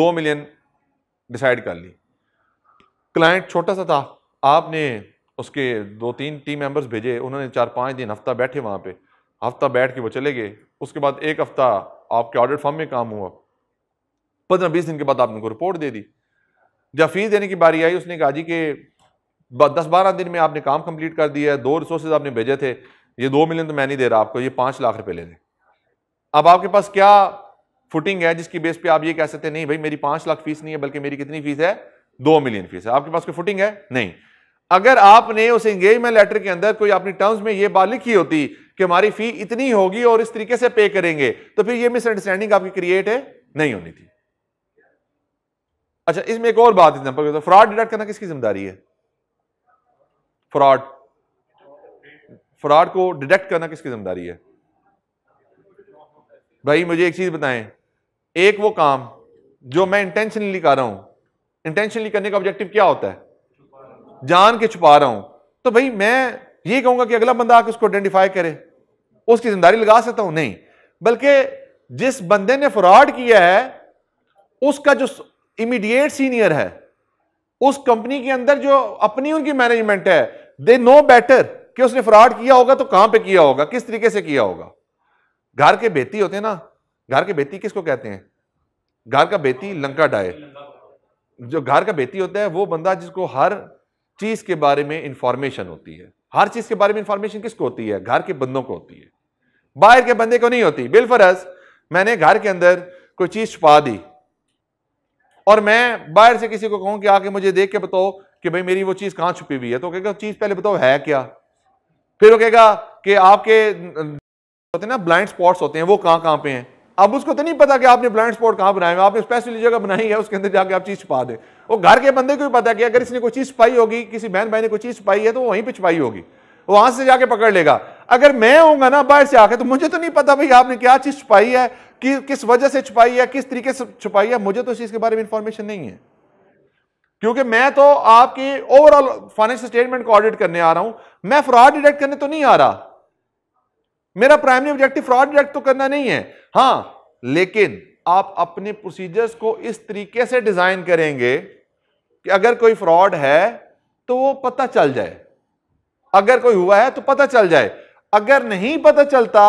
दो मिलियन डिसाइड कर ली क्लाइंट छोटा सा था आपने उसके दो तीन टीम मेंबर्स भेजे उन्होंने चार पांच दिन हफ्ता बैठे वहां पे हफ्ता बैठ के वो चले गए उसके बाद एक हफ्ता आपके ऑडिट फॉर्म में काम हुआ पंद्रह बीस दिन के बाद आपने उनको रिपोर्ट दे दी जब फीस देने की बारी आई उसने कहा जी कि दस बारह दिन में आपने काम कंप्लीट कर दिया है दो रिसोर्सेज आपने भेजे थे ये दो मिलियन तो मैं नहीं दे रहा आपको ये पाँच लाख रुपए ले लें अब आपके पास क्या फुटिंग है जिसकी बेस पे आप ये कह सकते हैं नहीं भाई मेरी पाँच लाख फीस नहीं है बल्कि मेरी कितनी फीस है दो मिलियन फीस है आपके पास कोई फुटिंग है नहीं अगर आपने उस एंगेजमेंट लेटर के अंदर कोई अपनी टर्म्स में ये बात लिखी होती कि हमारी फी इतनी होगी और इस तरीके से पे करेंगे तो फिर ये मिसअंडरस्टैंडिंग आपकी क्रिएट है नहीं होनी थी अच्छा इसमें एक और बात एग्जाम्पल तो फ्रॉड डिटेक्ट करना किसकी जिम्मेदारी है फ्रॉड फ्रॉड को डिटेक्ट करना किसकी जिम्मेदारी है भाई मुझे एक चीज बताएं एक वो काम जो मैं इंटेंशनली कर रहा हूं इंटेंशनली करने का ऑब्जेक्टिव क्या होता है जान के छुपा रहा हूं तो भाई मैं ये कहूंगा कि अगला बंदा आके उसको आइडेंटिफाई करे उसकी जिम्मेदारी लगा सकता हूं नहीं बल्कि जिस बंदे ने फ्रॉड किया है उसका जो इमीडिएट सीनियर है उस कंपनी के अंदर जो अपनी उनकी मैनेजमेंट है दे नो बेटर कि उसने फ्रॉड किया होगा तो कहां पे किया होगा किस तरीके से किया होगा घर के बेती होते हैं ना घर के बेती किसको कहते हैं घर का बेती लंका डाय जो घर का बेती होता है वो बंदा जिसको हर चीज के बारे में इंफॉर्मेशन होती है हर चीज के बारे में इंफॉर्मेशन किसको होती है घर के बंदों को होती है बाहर के बंदे को नहीं होती बिलफरज मैंने घर के अंदर कोई चीज छुपा दी और मैं बाहर से किसी को कहूं कि आके मुझे देख के बताओ कि भाई मेरी वो चीज कहां छुपी हुई है तो कहेगा चीज पहले बताओ है क्या फिर वो कहेगा कि आपके होते ना ब्लाइंड स्पॉट्स होते हैं वो कहां कहां पे हैं अब उसको तो नहीं पता कि आपने ब्लाइंड स्पॉट कहाँ बनाया आपने स्पेशली जगह बनाई है उसके अंदर जाके आप चीज छुपा दें वो घर के बंदे को भी पता है कि अगर इसने कोई चीज छुपाई होगी किसी बहन भाई ने कोई चीज छुपाई है तो वहीं पर छुपाई होगी वहां से जाके पकड़ लेगा अगर मैं होऊंगा ना बाहर से आके तो मुझे तो नहीं पता भाई आपने क्या चीज छुपाई है कि, किस वजह से छुपाई है किस तरीके से छुपाई है मुझे तो इस चीज के बारे में इंफॉर्मेशन नहीं है क्योंकि मैं तो आपकी ओवरऑल फाइनेंशियल स्टेटमेंट को ऑडिट करने आ रहा हूं मैं फ्रॉड डिटेक्ट करने तो नहीं आ रहा मेरा प्राइमरी ऑब्जेक्टिव फ्रॉड डिटेक्ट तो करना नहीं है हाँ लेकिन आप अपने प्रोसीजर्स को इस तरीके से डिजाइन करेंगे कि अगर कोई फ्रॉड है तो वो पता चल जाए अगर कोई हुआ है तो पता चल जाए अगर नहीं पता चलता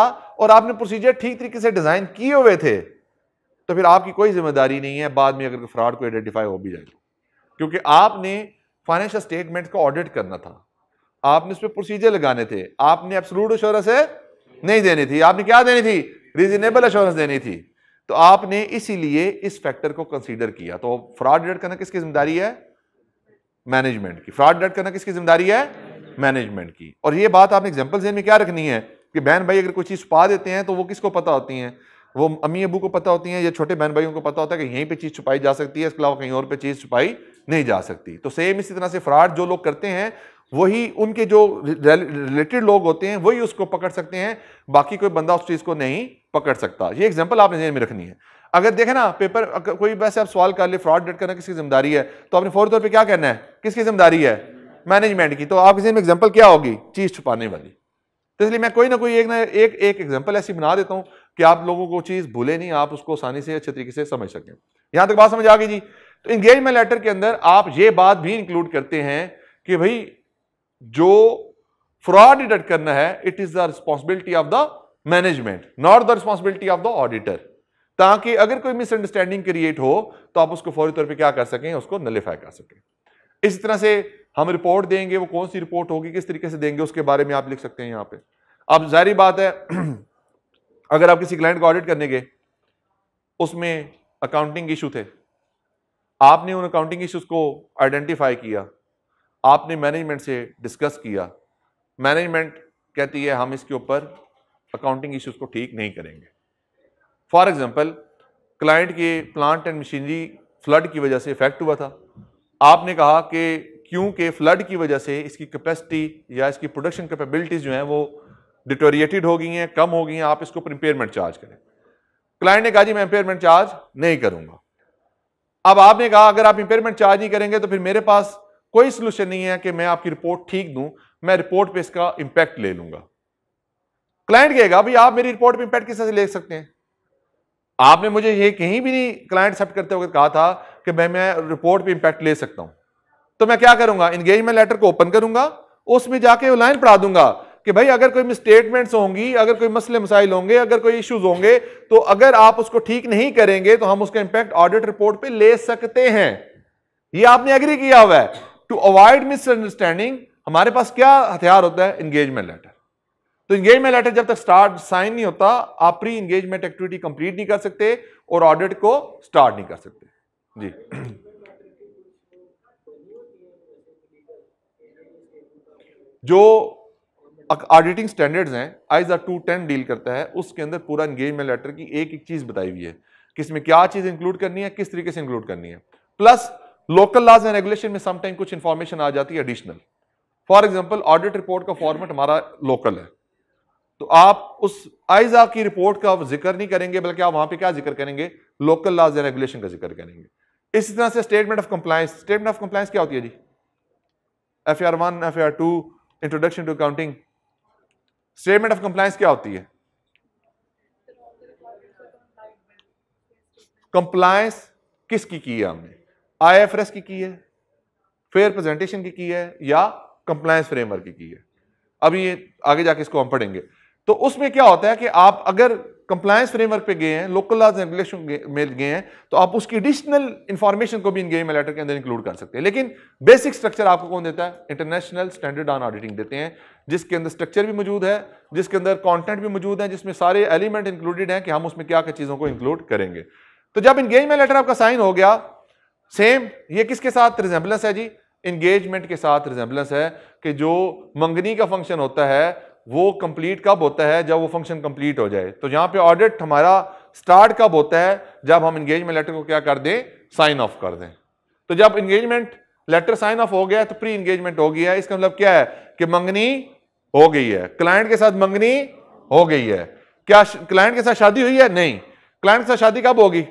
और आपने प्रोसीजर ठीक तरीके से डिजाइन किए हुए थे तो फिर आपकी कोई जिम्मेदारी नहीं है बाद में अगर फ्रॉड को आइडेंटिफाई हो भी जाए तो। क्योंकि आपने फाइनेंशियल स्टेटमेंट को ऑडिट करना था आपने उस पर प्रोसीजर लगाने थे आपने एब्सोल्यूट एश्योरेंस है नहीं देनी थी आपने क्या देनी थी रीजनेबल अश्योरेंस देनी थी तो आपने इसीलिए इस फैक्टर को कंसीडर किया तो फ्रॉड डिटेक्ट करना किसकी जिम्मेदारी है मैनेजमेंट की फ्रॉड डिटेक्ट करना किसकी जिम्मेदारी है मैनेजमेंट की और ये बात आपने एग्जाम्पल में क्या रखनी है कि बहन भाई अगर कोई चीज़ छुपा देते हैं तो वो किसको पता होती हैं वो अम्मी अबू को पता होती हैं या छोटे बहन भाइयों को पता होता है कि यहीं पर चीज़ छुपाई जा सकती है इसके अलावा कहीं और पे चीज़ छुपाई नहीं जा सकती तो सेम इसी तरह से फ्रॉड जो लोग करते हैं वही उनके जो रिलेटेड लोग होते हैं वही उसको पकड़ सकते हैं बाकी कोई बंदा उस चीज़ को नहीं पकड़ सकता ये एग्जाम्पल आपने जहन में रखनी है अगर देखे ना पेपर कोई वैसे आप सवाल कर ले फ्रॉड डेट करना किसकी जिम्मेदारी है तो आपने फौरी तौर पर क्या कहना है किसकी जिम्मेदारी है मैनेजमेंट की तो आपके जहन में एग्जाम्पल क्या होगी चीज़ छुपाने वाली तो इसलिए मैं कोई ना कोई एक ना एक एक एग्जाम्पल ऐसी बना देता हूँ कि आप लोगों को चीज़ भूले नहीं आप उसको आसानी से अच्छे तरीके से समझ सकें यहाँ तक बात समझ आ गई जी तो इंगेजमेंट लेटर के अंदर आप ये बात भी इंक्लूड करते हैं कि भाई जो फ्रॉड डिटेक्ट करना है it is the responsibility of the management not the responsibility of the auditor ताकि अगर कोई मिसअंडरस्टैंडिंग क्रिएट हो तो आप उसको फौरी तौर पे क्या कर सकें उसको नलीफाई कर सकें इस तरह से हम रिपोर्ट देंगे वो कौन सी रिपोर्ट होगी किस तरीके से देंगे उसके बारे में आप लिख सकते हैं यहाँ पे अब जाहिर बात है अगर आप किसी क्लाइंट को ऑडिट करने गए उसमें अकाउंटिंग इशू थे आपने उन अकाउंटिंग इश्यूज को आइडेंटिफाई किया आपने मैनेजमेंट से डिस्कस किया मैनेजमेंट कहती है हम इसके ऊपर अकाउंटिंग इश्यूज को ठीक नहीं करेंगे फॉर एग्जांपल क्लाइंट के प्लांट एंड मशीनरी फ्लड की वजह से इफेक्ट हुआ था आपने कहा कि क्योंकि फ्लड की वजह से इसकी कैपेसिटी या इसकी प्रोडक्शन कैपेबिलिटीज़ जो हैं वो डिटोरिएटेड हो गई हैं कम हो गई हैं आप इसको इंपेयरमेंट चार्ज करें क्लाइंट ने कहा जी मैं इम्पेयरमेंट चार्ज नहीं करूँगा अब आपने कहा अगर आप इम्पेयरमेंट चार्ज नहीं करेंगे तो फिर मेरे पास कोई सोल्यूशन नहीं है कि मैं आपकी रिपोर्ट ठीक दूं मैं रिपोर्ट पे इसका इंपैक्ट ले लूंगा क्लाइंट कहेगा भाई आप मेरी रिपोर्ट पे इंपैक्ट किस तरह से ले सकते हैं आपने मुझे ये कहीं भी नहीं क्लाइंट एक्सेप्ट करते वक्त कहा था कि मैं मैं रिपोर्ट पे इंपैक्ट ले सकता हूं तो मैं क्या करूंगा इंगेजमेंट लेटर को ओपन करूंगा उसमें जाके लाइन पढ़ा दूंगा कि भाई अगर कोई मिसस्टेटमेंट्स होंगी अगर कोई मसले मसाइल होंगे अगर कोई इश्यूज होंगे तो अगर आप उसको ठीक नहीं करेंगे तो हम उसका इंपैक्ट ऑडिट रिपोर्ट पे ले सकते हैं ये आपने एग्री किया हुआ है टू अवॉइड मिसअंडरस्टैंडिंग हमारे पास क्या हथियार होता है इंगेजमेंट लेटर तो इंगेजमेंट लेटर जब तक स्टार्ट साइन नहीं होता आप प्री इंगेजमेंट एक्टिविटी कंप्लीट नहीं कर सकते और ऑडिट को स्टार्ट नहीं कर सकते जी जो ऑडिटिंग स्टैंडर्ड्स हैं ISAs are two ten deal करता है उसके अंदर पूरा इंगेजमेंट लेटर की एक एक चीज़ बताई हुई है किसमें क्या चीज़ इंक्लूड करनी है किस तरीके से इंक्लूड करनी है plus local laws and regulation में समटाइम कुछ इंफॉर्मेशन आ जाती है additional for example audit report का फॉर्मेट हमारा लोकल है तो आप उस आइजा की रिपोर्ट का जिक्र नहीं करेंगे बल्कि आप वहां पे क्या जिक्र करेंगे लोकल लॉज एंड रेगुलेशन का जिक्र करेंगे इसी तरह से statement of compliance statement of compliance क्या होती है जी F R one F R two introduction to accounting statement of compliance क्या होती है कंप्लायंस किसकी की है हमने आईएफएस की की है फेयर प्रेजेंटेशन की की है या कंप्लायंस फ्रेमवर्क की की है अब ये आगे जाके इसको हम पढ़ेंगे तो उसमें क्या होता है कि आप अगर कंप्लायंस फ्रेमवर्क पे गए हैं लोकल लॉज रेगुलेशन में गए हैं तो आप उसकी एडिशनल इंफॉर्मेशन को भी इन गेम लेटर के अंदर इंक्लूड कर सकते हैं लेकिन बेसिक स्ट्रक्चर आपको कौन देता है इंटरनेशनल स्टैंडर्ड ऑन ऑडिटिंग देते हैं जिसके अंदर स्ट्रक्चर भी मौजूद है जिसके अंदर कॉन्टेंट भी मौजूद है जिसमें सारे एलिमेंट इंक्लूडेड हैं कि हम उसमें क्या क्या चीज़ों को इंक्लूड करेंगे तो जब इन गेम लेटर आपका साइन हो गया सेम ये किसके साथ रिजेंबलेंस है जी इंगेजमेंट के साथ रिजेंबलेंस है कि जो मंगनी का फंक्शन होता है वो कंप्लीट कब होता है जब वो फंक्शन कंप्लीट हो जाए तो यहाँ पे ऑडिट हमारा स्टार्ट कब होता है जब हम इंगेजमेंट लेटर को क्या कर दें साइन ऑफ कर दें तो जब इंगेजमेंट लेटर साइन ऑफ हो गया तो प्री इंगेजमेंट हो गया है इसका मतलब क्या है कि मंगनी हो गई है क्लाइंट के साथ मंगनी हो गई है क्या क्लाइंट के साथ शादी हुई है नहीं क्लाइंट के साथ शादी कब होगी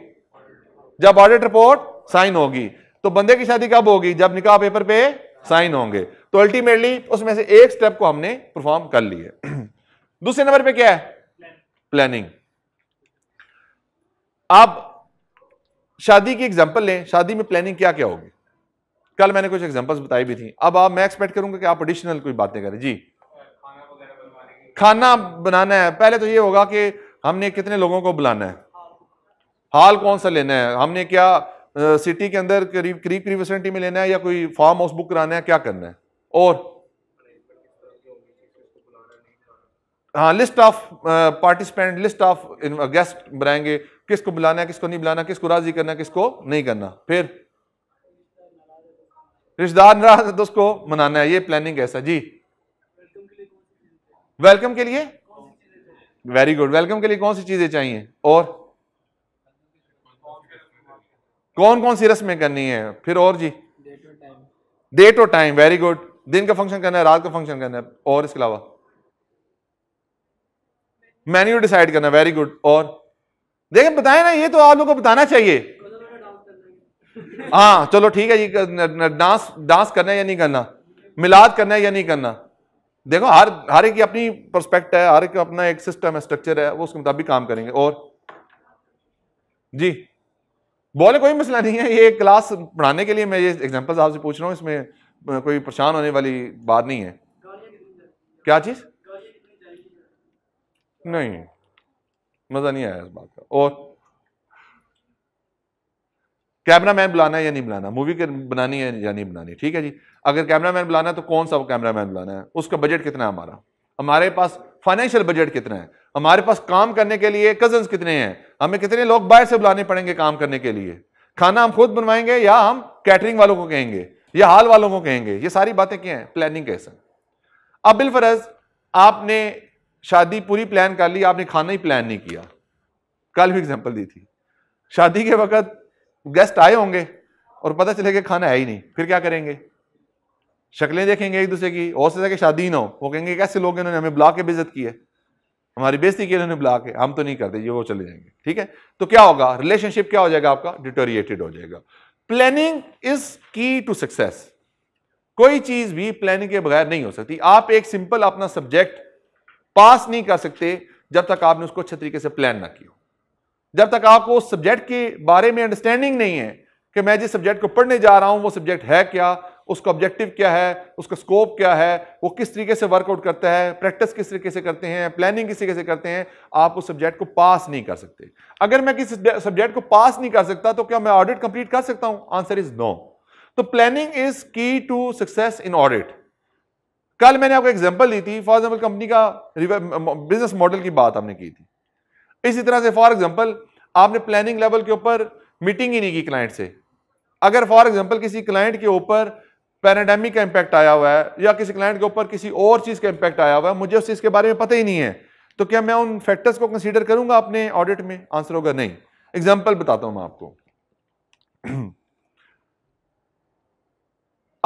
जब ऑडिट रिपोर्ट साइन होगी तो बंदे की शादी कब होगी जब निकाह पेपर पे साइन होंगे तो अल्टीमेटली उसमें से एक स्टेप को हमने परफॉर्म कर लिए दूसरे नंबर पे क्या है प्लानिंग आप शादी की एग्जांपल लें शादी में प्लानिंग क्या क्या होगी कल मैंने कुछ एग्जांपल्स बताई भी थी अब आप मैं एक्सपेक्ट करूंगा कि आप एडिशनल कोई बातें करें जी खाना बनाना है पहले तो ये होगा कि हमने कितने लोगों को बुलाना है हाल कौन सा लेना है हमने क्या सिटी के अंदर करीब करीब करीब फैसिलिटी में लेना है या कोई फार्म हाउस बुक कराना है क्या करना है और हाँ list of participant list of guest बनाएंगे किसको बुलाना है किसको नहीं बुलाना किसको राजी करना है किसको नहीं करना फिर रिश्तेदार नाराज तो उसको मनाना है ये प्लानिंग कैसा जी वेलकम के लिए वेरी गुड वेलकम के लिए कौन सी चीजें चाहिए और कौन कौन सी रस्में करनी है फिर और जी डेट और टाइम वेरी गुड दिन का फंक्शन करना है रात का फंक्शन करना है और इसके अलावा मेन्यू डिसाइड करना वेरी गुड और देखें बताए ना ये तो आप लोग को बताना चाहिए हाँ चलो ठीक है ये डांस डांस करना है या नहीं करना मिलाद करना है या नहीं करना देखो हर हर एक की अपनी परस्पेक्ट है हर एक अपना एक सिस्टम है स्ट्रक्चर है वो उसके मुताबिक काम करेंगे और जी बोले कोई मसला नहीं है ये क्लास पढ़ाने के लिए मैं ये एग्जाम्पल आपसे पूछ रहा हूँ इसमें कोई परेशान होने वाली बात नहीं है क्या चीज़ नहीं मज़ा नहीं आया इस बात का और कैमरा मैन बुलाना है या नहीं बुलाना मूवी बनानी है या नहीं बनानी ठीक है जी अगर कैमरा मैन बुलाना है तो कौन सा कैमरा मैन बुलाना है उसका बजट कितना है हमारा हमारे पास फाइनेंशियल बजट कितना है हमारे पास काम करने के लिए कजन कितने हैं हमें कितने लोग बाहर से बुलाने पड़ेंगे काम करने के लिए खाना हम खुद बनवाएंगे या हम कैटरिंग वालों को कहेंगे या हाल वालों को कहेंगे ये सारी बातें क्या हैं प्लानिंग कैसे अब बिलफरज आपने शादी पूरी प्लान कर ली आपने खाना ही प्लान नहीं किया कल भी एग्जाम्पल दी थी शादी के वक्त गेस्ट आए होंगे और पता चले कि खाना है ही नहीं फिर क्या करेंगे शक्लें देखेंगे एक दूसरे की और से कि शादी ना हो वो कहेंगे कैसे लोग इन्होंने हमें बुला के बेजत की है हमारी बेइज्जती की इन्होंने बुला के हम तो नहीं करते ये वो चले जाएंगे ठीक है तो क्या होगा रिलेशनशिप क्या हो जाएगा आपका डिटोरिएटेड हो जाएगा planning is key to success कोई चीज भी प्लानिंग के बगैर नहीं हो सकती आप एक सिंपल अपना सब्जेक्ट पास नहीं कर सकते जब तक आपने उसको अच्छे तरीके से प्लान ना किया जब तक आपको उस सब्जेक्ट के बारे में अंडरस्टैंडिंग नहीं है कि मैं जिस सब्जेक्ट को पढ़ने जा रहा हूं वो सब्जेक्ट है क्या उसका ऑब्जेक्टिव क्या है उसका स्कोप क्या है वो किस तरीके से वर्कआउट करता है प्रैक्टिस किस तरीके से करते हैं प्लानिंग किस तरीके से करते हैं आप उस सब्जेक्ट को पास नहीं कर सकते अगर मैं किसी सब्जेक्ट को पास नहीं कर सकता तो क्या मैं ऑडिट कंप्लीट कर सकता हूं आंसर इज नो तो planning is key to success in audit कल मैंने आपको एग्जाम्पल दी थी फॉर एग्जाम्पल कंपनी का बिजनेस मॉडल की बात आपने की थी इसी तरह से फॉर एग्जाम्पल आपने प्लानिंग लेवल के ऊपर मीटिंग ही नहीं की क्लाइंट से अगर फॉर एग्जाम्पल किसी क्लाइंट के ऊपर पैराडेमिक का इम्पैक्ट आया हुआ है या किसी क्लाइंट के ऊपर किसी और चीज़ का इंपैक्ट आया हुआ है मुझे उस चीज़ के बारे में पता ही नहीं है तो क्या मैं उन फैक्टर्स को कंसीडर करूंगा अपने ऑडिट में आंसर होगा नहीं एग्जाम्पल बताता हूं मैं आपको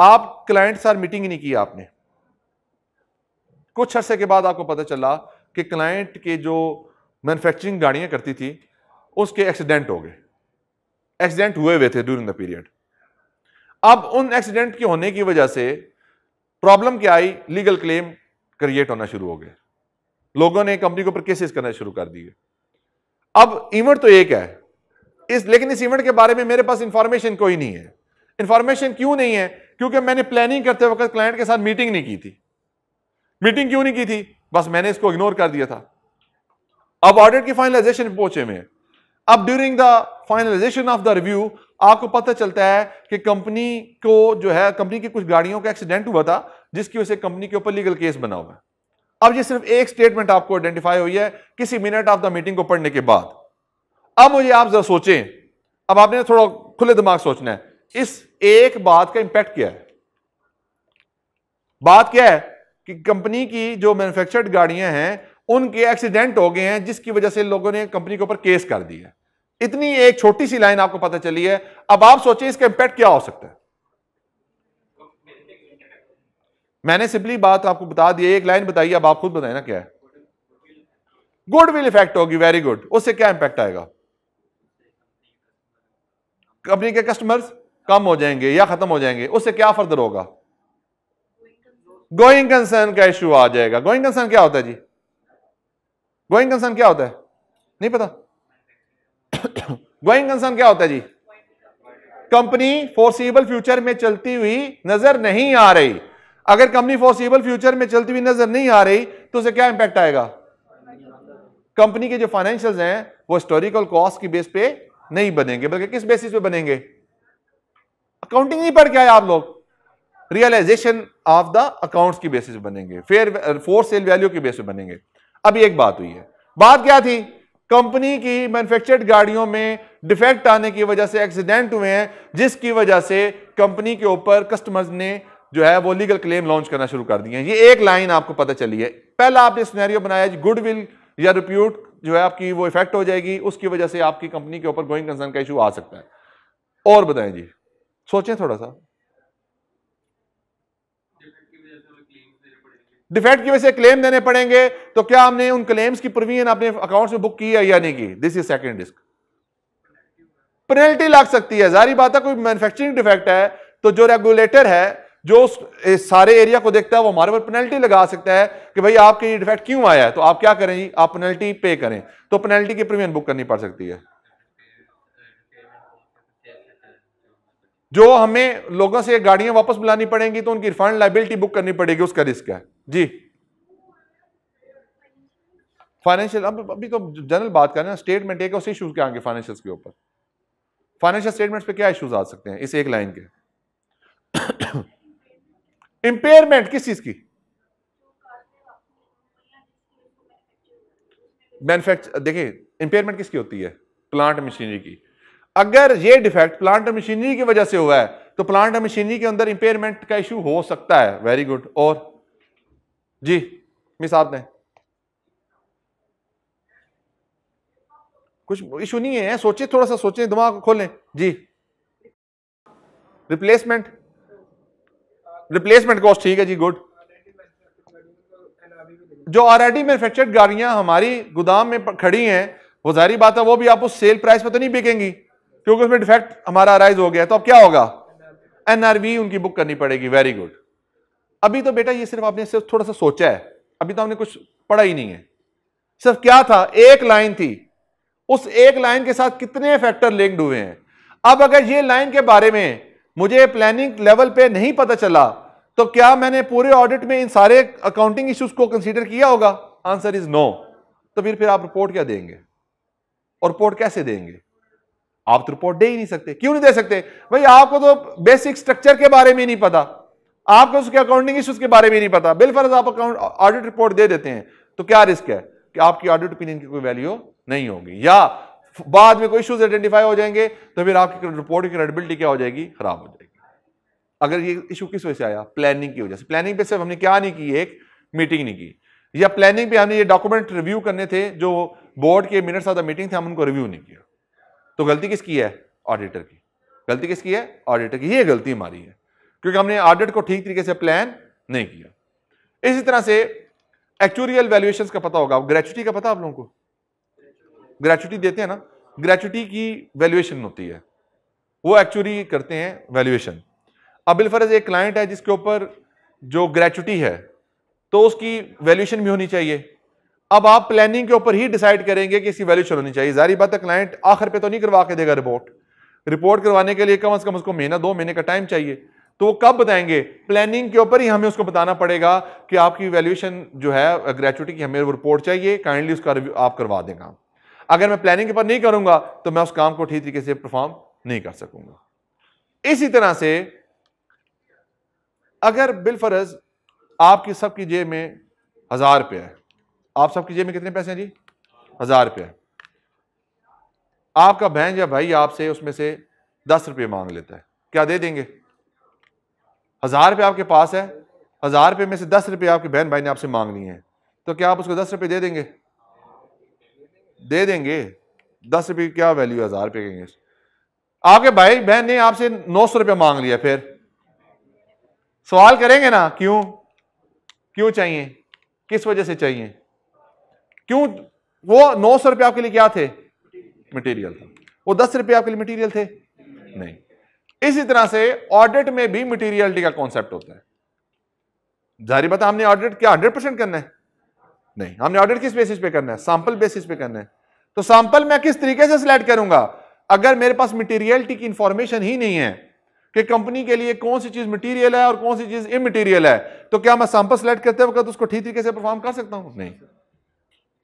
आप क्लाइंट साथ मीटिंग ही नहीं की आपने कुछ अरसे के बाद आपको पता चला कि क्लाइंट के जो मैन्युफैक्चरिंग गाड़ियां करती थी उसके एक्सीडेंट हो गए एक्सीडेंट हुए हुए थे ड्यूरिंग द पीरियड अब उन एक्सीडेंट के होने की वजह से प्रॉब्लम क्या आई लीगल क्लेम क्रिएट होना शुरू हो गए लोगों ने कंपनी के ऊपर केसेस करना शुरू कर दिए अब इवेंट तो एक है इस लेकिन इस इवेंट के बारे में मेरे पास इंफॉर्मेशन कोई नहीं है इंफॉर्मेशन क्यों नहीं है क्योंकि मैंने प्लानिंग करते वक्त क्लाइंट के साथ मीटिंग नहीं की थी मीटिंग क्यों नहीं की थी बस मैंने इसको इग्नोर कर दिया था अब ऑडिट की फाइनलाइजेशन पहुंचे में अब during the finalization of the review आपको पता चलता है कि कंपनी को जो है कंपनी की कुछ गाड़ियों का एक्सीडेंट हुआ था जिसकी वजह से कंपनी के ऊपर लीगल केस बना हुआ है अब ये सिर्फ एक स्टेटमेंट आपको आइडेंटिफाई हुई है किसी मिनट ऑफ द मीटिंग को पढ़ने के बाद अब मुझे आप जरा सोचें अब आपने थोड़ा खुले दिमाग सोचना है इस एक बात का इंपैक्ट क्या है बात क्या है कि कंपनी की जो मैन्युफैक्चर्ड गाड़ियां हैं उनके एक्सीडेंट हो गए हैं जिसकी वजह से लोगों ने कंपनी के ऊपर केस कर दिया है इतनी एक छोटी सी लाइन आपको पता चली है अब आप सोचें इसका इंपैक्ट क्या हो सकता है मैंने सिंपली बात आपको बता दी एक लाइन बताइए अब आप खुद बताए ना क्या है विल इफेक्ट होगी वेरी गुड उससे क्या इंपैक्ट आएगा कंपनी के कस्टमर्स कम हो जाएंगे या खत्म हो जाएंगे उससे क्या फर्दर होगा गोइंग कंसर्न का इश्यू आ जाएगा गोइंग कंसर्न क्या होता है जी गोइंग कंसर्न क्या होता है नहीं पता गोइंग कंसर्न क्या होता है जी कंपनी फोर्सिबल फ्यूचर में चलती हुई नजर नहीं आ रही अगर कंपनी फोर्सिबल फ्यूचर में चलती हुई नजर नहीं आ रही तो उसे क्या इंपैक्ट आएगा कंपनी के जो फाइनेंशियल्स हैं वो हिस्टोरिकल कॉस्ट की बेस पे नहीं बनेंगे बल्कि किस बेसिस पे बनेंगे अकाउंटिंग नहीं पढ़ के आए आप लोग रियलाइजेशन ऑफ द अकाउंट्स की बेसिस बनेंगे फेयर फोर सेल वैल्यू की बेस पे बनेंगे अभी uh, एक बात हुई है बात क्या थी कंपनी की मैन्युफैक्चर्ड गाड़ियों में डिफेक्ट आने की वजह से एक्सीडेंट हुए हैं जिसकी वजह से कंपनी के ऊपर कस्टमर्स ने जो है वो लीगल क्लेम लॉन्च करना शुरू कर दिए ये एक लाइन आपको पता चली है पहला आपने स्नैरियो बनाया गुडविल या रिप्यूट जो है आपकी वो इफेक्ट हो जाएगी उसकी वजह से आपकी कंपनी के ऊपर गोइंग कंसर्न का इशू आ सकता है और बताएं जी सोचें थोड़ा सा डिफेक्ट की वजह से क्लेम देने पड़ेंगे तो क्या हमने उन क्लेम्स की प्रोविजन अपने अकाउंट्स में बुक की है या नहीं की this is second risk penalty लग सकती है जारी बात है कोई मैन्युफैक्चरिंग डिफेक्ट है तो जो रेगुलेटर है जो सारे एरिया को देखता है वो हमारे ऊपर पेनल्टी लगा सकता है कि भाई आपके ये डिफेक्ट क्यों आया है तो आप क्या करें आप पेनल्टी पे करें तो पेनल्टी की प्रीमियम बुक करनी पड़ सकती है जो हमें लोगों से गाड़ियां वापस बुलानी पड़ेंगी तो उनकी रिफंड लाइबिलिटी बुक करनी पड़ेगी उसका रिस्क है जी फाइनेंशियल अब अभी तो जनरल बात कर रहे हैं स्टेटमेंट एक उस इशूज के आगे फाइनेंशियल के ऊपर फाइनेंशियल स्टेटमेंट्स पे क्या इश्यूज आ सकते हैं इस एक लाइन के इंपेयरमेंट किस चीज की मैनुफैक्चर देखिए इंपेयरमेंट किसकी होती है प्लांट मशीनरी की अगर ये डिफेक्ट प्लांट मशीनरी की वजह से हुआ है तो प्लांट मशीनरी के अंदर इंपेयरमेंट का इशू हो सकता है वेरी गुड और जी मिस आपने कुछ इशू नहीं है सोचिए थोड़ा सा सोचे दिमाग खोलें जी रिप्लेसमेंट रिप्लेसमेंट कॉस्ट ठीक है जी गुड जो ऑलरेडी मैन्युफैक्चर्ड गाड़ियां हमारी गोदाम में खड़ी हैं वो जारी बात है वो भी आप उस सेल प्राइस पर तो नहीं बिकेंगी क्योंकि उसमें डिफेक्ट हमारा अराइज हो गया तो अब क्या होगा एनआरवी उनकी बुक करनी पड़ेगी वेरी गुड अभी तो बेटा ये सिर्फ आपने सिर्फ थोड़ा सा सोचा है अभी तो हमने कुछ पढ़ा ही नहीं है सिर्फ क्या था एक लाइन थी उस एक लाइन के साथ कितने फैक्टर लिंक्ड हुए हैं अब अगर ये लाइन के बारे में मुझे प्लानिंग लेवल पे नहीं पता चला तो क्या मैंने पूरे ऑडिट में इन सारे अकाउंटिंग इश्यूज को कंसीडर किया होगा आंसर इज नो तो फिर फिर आप रिपोर्ट क्या देंगे और रिपोर्ट कैसे देंगे आप तो रिपोर्ट दे ही नहीं सकते क्यों नहीं दे सकते भाई आपको तो बेसिक स्ट्रक्चर के बारे में नहीं पता आपको उसके अकाउंटिंग इश्यूज के बारे में नहीं पता बिलफर्ज आप अकाउंट ऑडिट रिपोर्ट दे देते हैं तो क्या रिस्क है कि आपकी ऑडिट ओपिनियन की कोई वैल्यू नहीं होगी या बाद में कोई इश्यूज आइडेंटिफाई हो जाएंगे तो फिर आपकी रिपोर्ट की क्रेडिबिलिटी क्या हो जाएगी खराब हो जाएगी अगर ये इशू किस वजह से आया प्लानिंग की वजह से प्लानिंग पे सिर्फ हमने क्या नहीं की एक मीटिंग नहीं की या प्लानिंग पे हमने ये डॉक्यूमेंट रिव्यू करने थे जो बोर्ड के मिनट्स ऑफ द मीटिंग थे हम उनको रिव्यू नहीं किया तो गलती किसकी है ऑडिटर की गलती किसकी है ऑडिटर की ये गलती हमारी है क्योंकि हमने ऑडिट को ठीक तरीके से प्लान नहीं किया इसी तरह से एक्चुरियल वैल्यूएशन का पता होगा ग्रेचुटी का पता आप लोगों को ग्रेचुटी देते हैं ना ग्रेचुटी की वैल्यूएशन होती है वो एक्चुअली करते हैं वैल्यूएशन अब फरज एक क्लाइंट है जिसके ऊपर जो ग्रेचुटी है तो उसकी वैल्यूएशन भी होनी चाहिए अब आप प्लानिंग के ऊपर ही डिसाइड करेंगे कि इसकी वैल्यूशन होनी चाहिए जारी बात है क्लाइंट आखिर पे तो नहीं करवा के देगा रिपोर्ट रिपोर्ट करवाने के लिए कम अज कम उसको महीना दो महीने का टाइम चाहिए तो वो कब बताएंगे प्लानिंग के ऊपर ही हमें उसको बताना पड़ेगा कि आपकी वैल्यूएशन जो है ग्रेचुटी की हमें रिपोर्ट चाहिए काइंडली उसका आप करवा देगा अगर मैं प्लानिंग के ऊपर नहीं करूंगा तो मैं उस काम को ठीक तरीके से परफॉर्म नहीं कर सकूंगा इसी तरह से अगर बिलफरज आपकी सबकी जेब में हजार रुपये है आप सबकी जेब में कितने पैसे हैं जी हजार रुपये आपका बहन या भाई आपसे उसमें से दस रुपये मांग लेता है क्या दे देंगे हज़ार रुपये आपके पास है हज़ार रुपये में से दस रुपये आपके बहन भाई ने आपसे मांग है तो क्या आप उसको दस रुपये दे देंगे दे देंगे दस रुपये की क्या वैल्यू है हज़ार रुपये कहेंगे आपके भाई बहन ने आपसे नौ सौ रुपये मांग लिया फिर सवाल करेंगे ना क्यों क्यों चाहिए किस वजह से चाहिए क्यों वो नौ सौ रुपये आपके लिए क्या थे मटेरियल था वो दस रुपये आपके लिए मटेरियल थे नहीं इसी तरह से ऑडिट में भी मटीरियलिटी का कॉन्सेप्ट होता है जारी बता हमने ऑडिट क्या हंड्रेड परसेंट करना है नहीं हमने ऑडिट किस बेसिस पे करना है सैंपल बेसिस पे करना है तो सैंपल मैं किस तरीके से सिलेक्ट करूंगा अगर मेरे पास मटीरियलिटी की इंफॉर्मेशन ही नहीं है कि कंपनी के लिए कौन सी चीज मटीरियल है और कौन सी चीज इमटीरियल है तो क्या मैं सैंपल सिलेक्ट करते वक्त उसको ठीक तरीके से परफॉर्म कर सकता हूं नहीं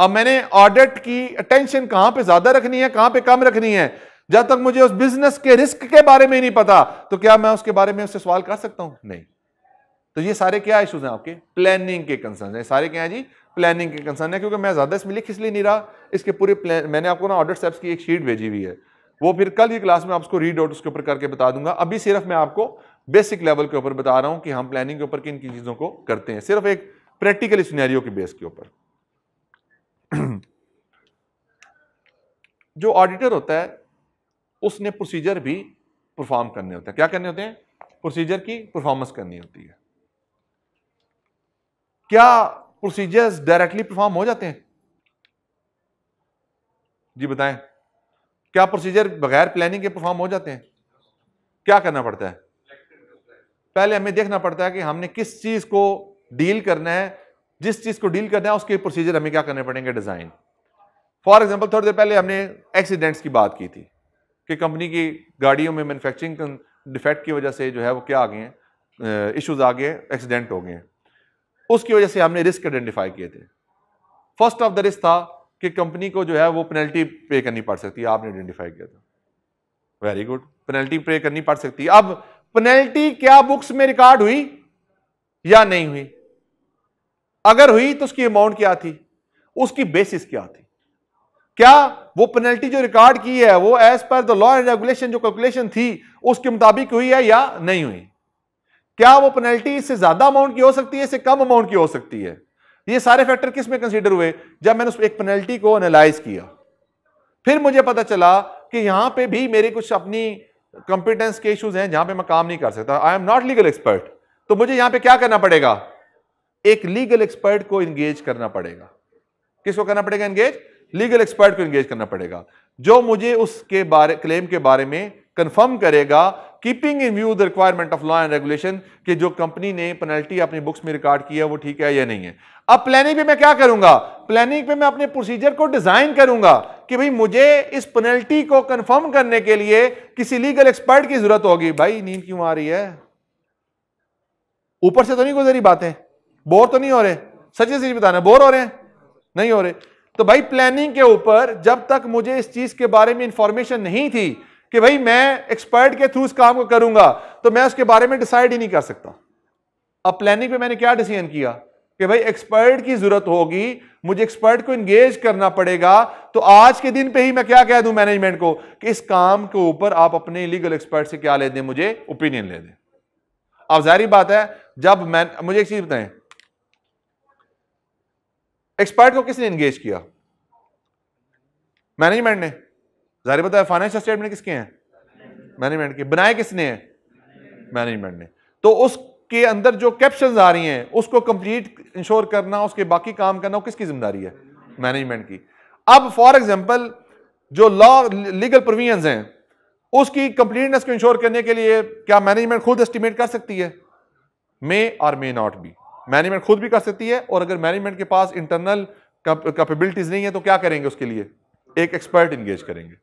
अब मैंने ऑडिट की अटेंशन कहां पे ज्यादा रखनी है कहां पे कम रखनी है जब तक मुझे उस बिजनेस के रिस्क के बारे में नहीं पता तो क्या मैं उसके बारे में उससे सवाल कर सकता हूं नहीं तो ये सारे क्या इशूज हैं आपके प्लानिंग के कंसर्न है सारे क्या है जी प्लानिंग के कंसर्न है क्योंकि मैं ज्यादा इसमें लिख इसलिए नहीं रहा इसके पूरे प्लान मैंने आपको ना ऑर्डर स्टेप्स की एक शीट भेजी हुई है वो फिर कल की क्लास में आपको रीड आउट उसके ऊपर करके बता दूंगा अभी सिर्फ मैं आपको बेसिक लेवल के ऊपर बता रहा हूं कि हम प्लानिंग के ऊपर किन किन चीजों को करते हैं सिर्फ एक प्रैक्टिकल स्नैरियो के बेस के ऊपर जो ऑडिटर होता है उसने प्रोसीजर भी परफॉर्म करने होते हैं क्या करने होते हैं प्रोसीजर की परफॉर्मेंस करनी होती है क्या प्रोसीजर्स डायरेक्टली परफॉर्म हो जाते हैं जी बताएं क्या प्रोसीजर बगैर प्लानिंग के परफॉर्म हो जाते हैं क्या करना पड़ता है पहले हमें देखना पड़ता है कि हमने किस चीज को डील करना है जिस चीज को डील करना है उसके प्रोसीजर हमें क्या करने पड़ेंगे डिजाइन फॉर एग्जाम्पल थोड़ी देर पहले हमने एक्सीडेंट्स की बात की थी कि कंपनी की गाड़ियों में मैन्युफैक्चरिंग डिफेक्ट की वजह से जो है वो क्या आ गए हैं इश्यूज आ गए हैं एक्सीडेंट हो गए हैं उसकी वजह से हमने रिस्क आइडेंटिफाई किए थे फर्स्ट ऑफ द रिस्क था कि कंपनी को जो है वो पेनल्टी पे करनी पड़ सकती है आपने आइडेंटिफाई किया था वेरी गुड पेनल्टी पे करनी पड़ सकती है अब पेनल्टी क्या बुक्स में रिकॉर्ड हुई या नहीं हुई अगर हुई तो उसकी अमाउंट क्या थी उसकी बेसिस क्या थी क्या वो पेनल्टी जो रिकॉर्ड की है वो as per the law and regulation जो कैलकुलेशन थी उसके मुताबिक हुई है या नहीं हुई क्या वो पेनल्टी इससे ज्यादा अमाउंट की हो सकती है इससे कम अमाउंट की हो सकती है ये सारे फैक्टर किस में कंसिडर हुए जब मैंने उस एक पेनल्टी को एनालाइज किया फिर मुझे पता चला कि यहां पे भी मेरे कुछ अपनी कॉम्पिटेंस के इश्यूज हैं जहां पे मैं काम नहीं कर सकता I am not legal expert तो मुझे यहां पे क्या करना पड़ेगा एक लीगल एक्सपर्ट को इंगेज करना पड़ेगा किसको करना पड़ेगा एंगेज लीगल एक्सपर्ट को इंगेज करना पड़ेगा जो मुझे उसके बारे क्लेम के बारे में कंफर्म करेगा keeping in view the requirement of law and regulation कि जो कंपनी ने पेनल्टी अपनी बुक्स में रिकॉर्ड किया है वो ठीक है या नहीं है अब प्लानिंग पे मैं क्या करूंगा प्लानिंग पे मैं अपने प्रोसीजर को डिजाइन करूंगा कि भाई मुझे इस पेनल्टी को कंफर्म करने के लिए किसी लीगल एक्सपर्ट की जरूरत होगी भाई नींद क्यों आ रही है ऊपर से तो नहीं गुजरी बातें बोर तो नहीं हो रहे सचे सच बताना बोर हो रहे हैं नहीं हो रहे तो भाई प्लानिंग के ऊपर जब तक मुझे इस चीज के बारे में इंफॉर्मेशन नहीं थी कि भाई मैं एक्सपर्ट के थ्रू इस काम को करूंगा तो मैं उसके बारे में डिसाइड ही नहीं कर सकता अब प्लानिंग पे मैंने क्या डिसीजन किया कि भाई एक्सपर्ट की जरूरत होगी मुझे एक्सपर्ट को इंगेज करना पड़ेगा तो आज के दिन पे ही मैं क्या कह दूं मैनेजमेंट को कि इस काम के ऊपर आप अपने लीगल एक्सपर्ट से क्या ले दें मुझे ओपिनियन ले दें अब जाहिर बात है जब मैं मुझे एक चीज बताएं एक्सपर्ट को किसने इंगेज किया मैनेजमेंट ने जारी बताया फाइनेंशियल स्टेटमेंट किसके हैं मैनेजमेंट के बनाए किसने हैं मैनेजमेंट ने तो उसके अंदर जो कैप्शन आ रही हैं उसको कंप्लीट इंश्योर करना उसके बाकी काम करना वो किसकी जिम्मेदारी है मैनेजमेंट की अब फॉर एग्जाम्पल जो लॉ लीगल प्रोविजन हैं उसकी कंप्लीटनेस को इंश्योर करने के लिए क्या मैनेजमेंट खुद एस्टिमेट कर सकती है मे और मे नॉट बी मैनेजमेंट खुद भी कर सकती है और अगर मैनेजमेंट के पास इंटरनल कैपेबिलिटीज नहीं है तो क्या करेंगे उसके लिए एक एक्सपर्ट इंगेज करेंगे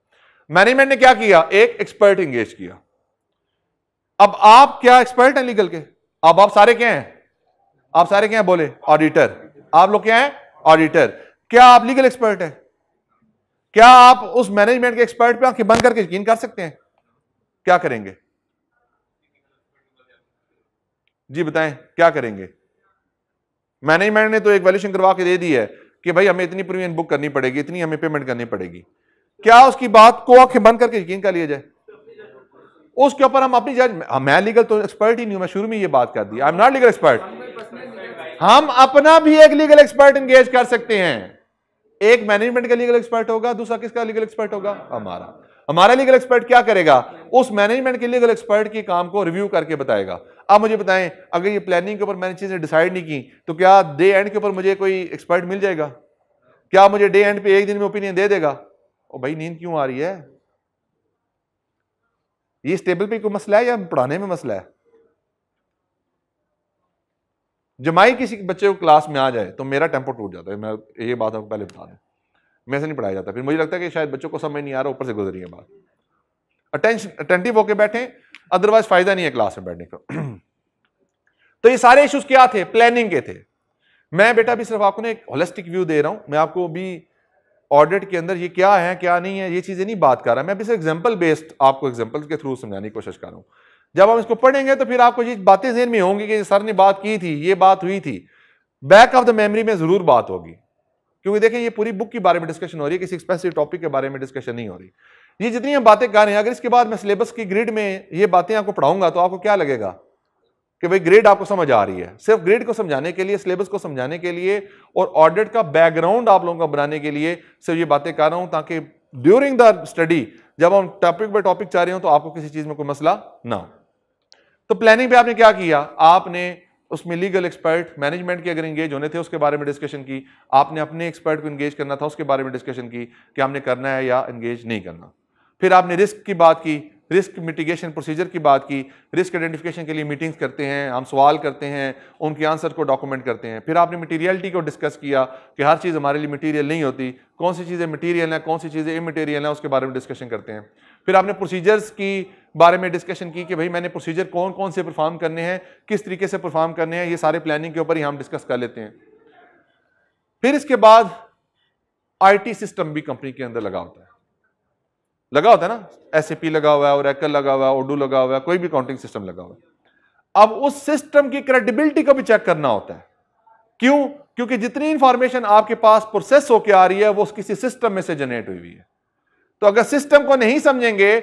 मैनेजमेंट ने क्या किया एक एक्सपर्ट इंगेज किया अब आप क्या एक्सपर्ट हैं लीगल के अब आप सारे क्या हैं आप सारे क्या हैं बोले ऑडिटर आप लोग क्या हैं ऑडिटर क्या आप लीगल एक्सपर्ट हैं क्या आप उस मैनेजमेंट के एक्सपर्ट पे आंखें बंद करके यकीन कर सकते हैं क्या करेंगे जी बताएं क्या करेंगे मैनेजमेंट ने तो एक वैल्यूशन करवा के दे दी है कि भाई हमें इतनी प्रीमियम बुक करनी पड़ेगी इतनी हमें पेमेंट करनी पड़ेगी क्या उसकी बात को आंखें बंद करके यकीन कर लिया जाए उसके ऊपर हम अपनी जज हाँ, मैं लीगल तो एक्सपर्ट ही नहीं हूं मैं शुरू में ये बात कर दी I am not legal expert हम अपना भी एक लीगल एक्सपर्ट इंगेज कर सकते हैं एक मैनेजमेंट का लीगल एक्सपर्ट होगा दूसरा किसका लीगल एक्सपर्ट होगा हमारा हमारा लीगल एक्सपर्ट क्या करेगा उस मैनेजमेंट के लीगल एक्सपर्ट के काम को रिव्यू करके बताएगा आप मुझे बताएं अगर ये प्लानिंग के ऊपर मैंने चीज़ें डिसाइड नहीं की तो क्या डे एंड के ऊपर मुझे कोई एक्सपर्ट मिल जाएगा क्या मुझे डे एंड पे एक दिन में ओपिनियन दे देगा ओ भाई नींद क्यों आ रही है ये इस टेबल पे कोई मसला है या पढ़ाने में मसला है जमाई किसी बच्चे को क्लास में आ जाए तो मेरा टेम्पो टूट जाता है मैं ये बात आपको पहले बता दें मैं से नहीं पढ़ाया जाता फिर मुझे लगता है कि शायद बच्चों को समझ नहीं आ रहा ऊपर से गुजरी है बात अटेंशन अटेंटिव होके बैठे अदरवाइज फायदा नहीं है क्लास में बैठने का तो ये सारे इश्यूज क्या थे प्लानिंग के थे मैं बेटा भी सिर्फ आपको ना एक होलिस्टिक व्यू दे रहा हूं मैं आपको अभी ऑडिट के अंदर ये क्या है क्या नहीं है ये चीजें नहीं बात कर रहा मैं अभी सिर्फ एग्जाम्पल बेस्ड आपको एग्जाम्पल के थ्रू समझाने की कोशिश कर रहा हूं जब हम इसको पढ़ेंगे तो फिर आपको ये बातें जहन में होंगी कि सर ने बात की थी ये बात हुई थी बैक ऑफ द मेमरी में जरूर बात होगी क्योंकि देखें ये पूरी बुक के बारे में डिस्कशन हो रही है किसी स्पेसिफिक टॉपिक के बारे में डिस्कशन नहीं हो रही ये जितनी हम बातें कर रहे हैं अगर इसके बाद मैं सिलेबस की ग्रेड में ये बातें आपको पढ़ाऊंगा तो आपको क्या लगेगा कि भाई ग्रेड आपको समझ आ रही है सिर्फ ग्रेड को समझाने के लिए सिलेबस को समझाने के लिए और ऑडिट का बैकग्राउंड आप लोगों का बनाने के लिए सिर्फ ये बातें कर रहा हूं ताकि ड्यूरिंग द स्टडी जब हम टॉपिक बाय टॉपिक चाह रहे हो तो आपको किसी चीज में कोई मसला ना हो तो प्लानिंग पे आपने क्या किया आपने उसमें लीगल एक्सपर्ट मैनेजमेंट के अगर इंगेज होने थे उसके बारे में डिस्कशन की आपने अपने एक्सपर्ट को इंगेज करना था उसके बारे में डिस्कशन की कि हमने करना है या इंगेज नहीं करना फिर आपने रिस्क की बात की रिस्क मिटिगेशन प्रोसीजर की बात की रिस्क आइडेंटिफिकेशन के लिए मीटिंग्स करते हैं हम सवाल करते हैं उनके आंसर को डॉक्यूमेंट करते हैं फिर आपने मटेरियलिटी को डिस्कस किया कि हर चीज़ हमारे लिए मटेरियल नहीं होती कौन सी चीज़ें मटेरियल हैं कौन सी चीज़ें इमटेरियल हैं उसके बारे में डिस्कशन करते हैं फिर आपने प्रोसीजर्स की बारे में डिस्कशन की कि भाई मैंने प्रोसीजर कौन कौन से परफॉर्म करने हैं किस तरीके से परफॉर्म करने हैं ये सारे प्लानिंग के ऊपर ही हम डिस्कस कर लेते हैं फिर इसके बाद आई सिस्टम भी कंपनी के अंदर लगा होता है लगा होता है ना एस लगा हुआ है और लगा हुआ है ओडू लगा हुआ है कोई भी काउंटिंग सिस्टम लगा हुआ है अब उस सिस्टम की क्रेडिबिलिटी को भी चेक करना होता है क्यों क्योंकि जितनी इंफॉर्मेशन आपके पास प्रोसेस होकर आ रही है वो किसी सिस्टम में से जनरेट हुई हुई है तो अगर सिस्टम को नहीं समझेंगे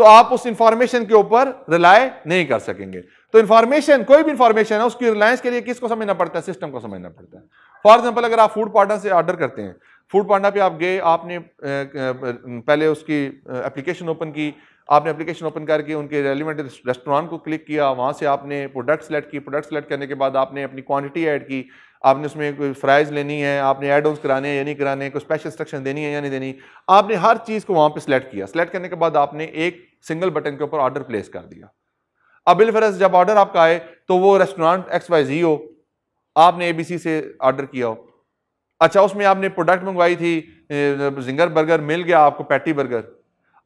तो आप उस इंफॉर्मेशन के ऊपर रिलाय नहीं कर सकेंगे तो इंफॉर्मेशन कोई भी इंफॉर्मेशन है उसकी रिलायंस के लिए किसको समझना पड़ता है सिस्टम को समझना पड़ता है फॉर एग्जाम्पल अगर आप फूड पार्टनर से ऑर्डर करते हैं फूड पांडा पे आप गए आपने पहले उसकी एप्लीकेशन ओपन की आपने एप्लीकेशन ओपन करके उनके रेलिवेंट रेस्टोरेंट को क्लिक किया वहाँ से आपने प्रोडक्ट सेलेक्ट की प्रोडक्ट सेलेक्ट करने के बाद आपने अपनी क्वांटिटी ऐड की आपने उसमें कोई फ्राइज़ लेनी है आपने एड ऑन्स कराने हैं या नहीं कराने हैं कोई स्पेशल इंस्ट्रक्शन देनी है या नहीं देनी आपने हर चीज़ को वहाँ पर सिलेक्ट किया सिलेक्ट करने के बाद आपने एक सिंगल बटन के ऊपर ऑर्डर प्लेस कर दिया अब बिलफरस जब ऑर्डर आपका आए तो वो रेस्टोरेंट एक्स वाई जी हो आपने ए बी सी से ऑर्डर किया हो अच्छा उसमें आपने प्रोडक्ट मंगवाई थी जिंगर बर्गर मिल गया आपको पैटी बर्गर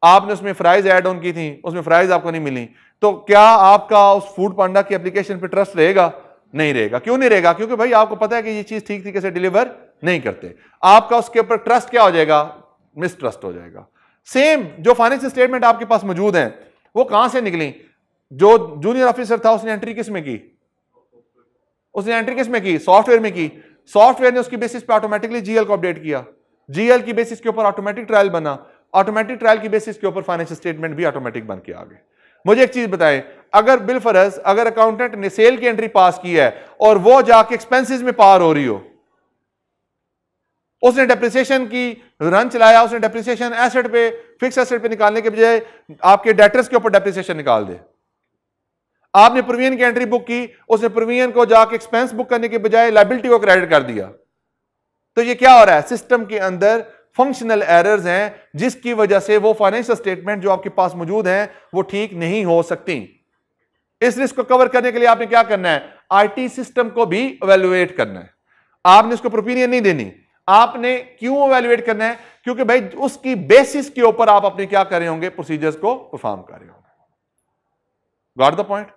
आपने उसमें फ्राइज ऐड ऑन की थी उसमें फ्राइज आपको नहीं मिली तो क्या आपका उस फूड पांडा की एप्लीकेशन पर ट्रस्ट रहेगा नहीं रहेगा क्यों नहीं रहेगा क्योंकि भाई आपको पता है कि ये चीज ठीक तरीके से डिलीवर नहीं करते आपका उसके ऊपर ट्रस्ट क्या हो जाएगा मिसट्रस्ट हो जाएगा सेम जो फाइनेंशियल स्टेटमेंट आपके पास मौजूद है वो कहां से निकली जो जूनियर ऑफिसर था उसने एंट्री किस में की उसने एंट्री किस में की सॉफ्टवेयर में की सॉफ्टवेयर ने उसकी बेसिस पे ऑटोमेटिकली जीएल को अपडेट किया जीएल की बेसिस के ऊपर ऑटोमेटिक ट्रायल बना ऑटोमेटिक ट्रायल की बेसिस के ऊपर फाइनेंशियल स्टेटमेंट भी ऑटोमेटिक बन के आ गए मुझे एक चीज बताएं अगर बिल फरज अगर अकाउंटेंट ने सेल की एंट्री पास की है और वो जाके एक्सपेंसिस में पार हो रही हो उसने डेप्रिसिएशन की रन चलाया उसने डेप्रिसिएशन एसेट पे फिक्स एसेट पे निकालने के बजाय आपके डेटर्स के ऊपर डेप्रिसिएशन निकाल दे आपने प्रवीण की एंट्री बुक की उसने प्रवीण को जाकर एक्सपेंस बुक करने के बजाय लाइबिलिटी को क्रेडिट कर दिया तो ये क्या हो रहा है सिस्टम के अंदर फंक्शनल एरर्स हैं जिसकी वजह से वो फाइनेंशियल स्टेटमेंट जो आपके पास मौजूद हैं वो ठीक नहीं हो सकती इस रिस्क को कवर करने के लिए आपने क्या करना है आईटी सिस्टम को भी अवेलुएट करना है आपने उसको प्रोपीनियन नहीं देनी आपने क्यों अवेलुएट करना है क्योंकि भाई उसकी बेसिस के ऊपर आप अपने क्या कर रहे होंगे प्रोसीजर्स को परफॉर्म कर रहे होंगे गॉट द पॉइंट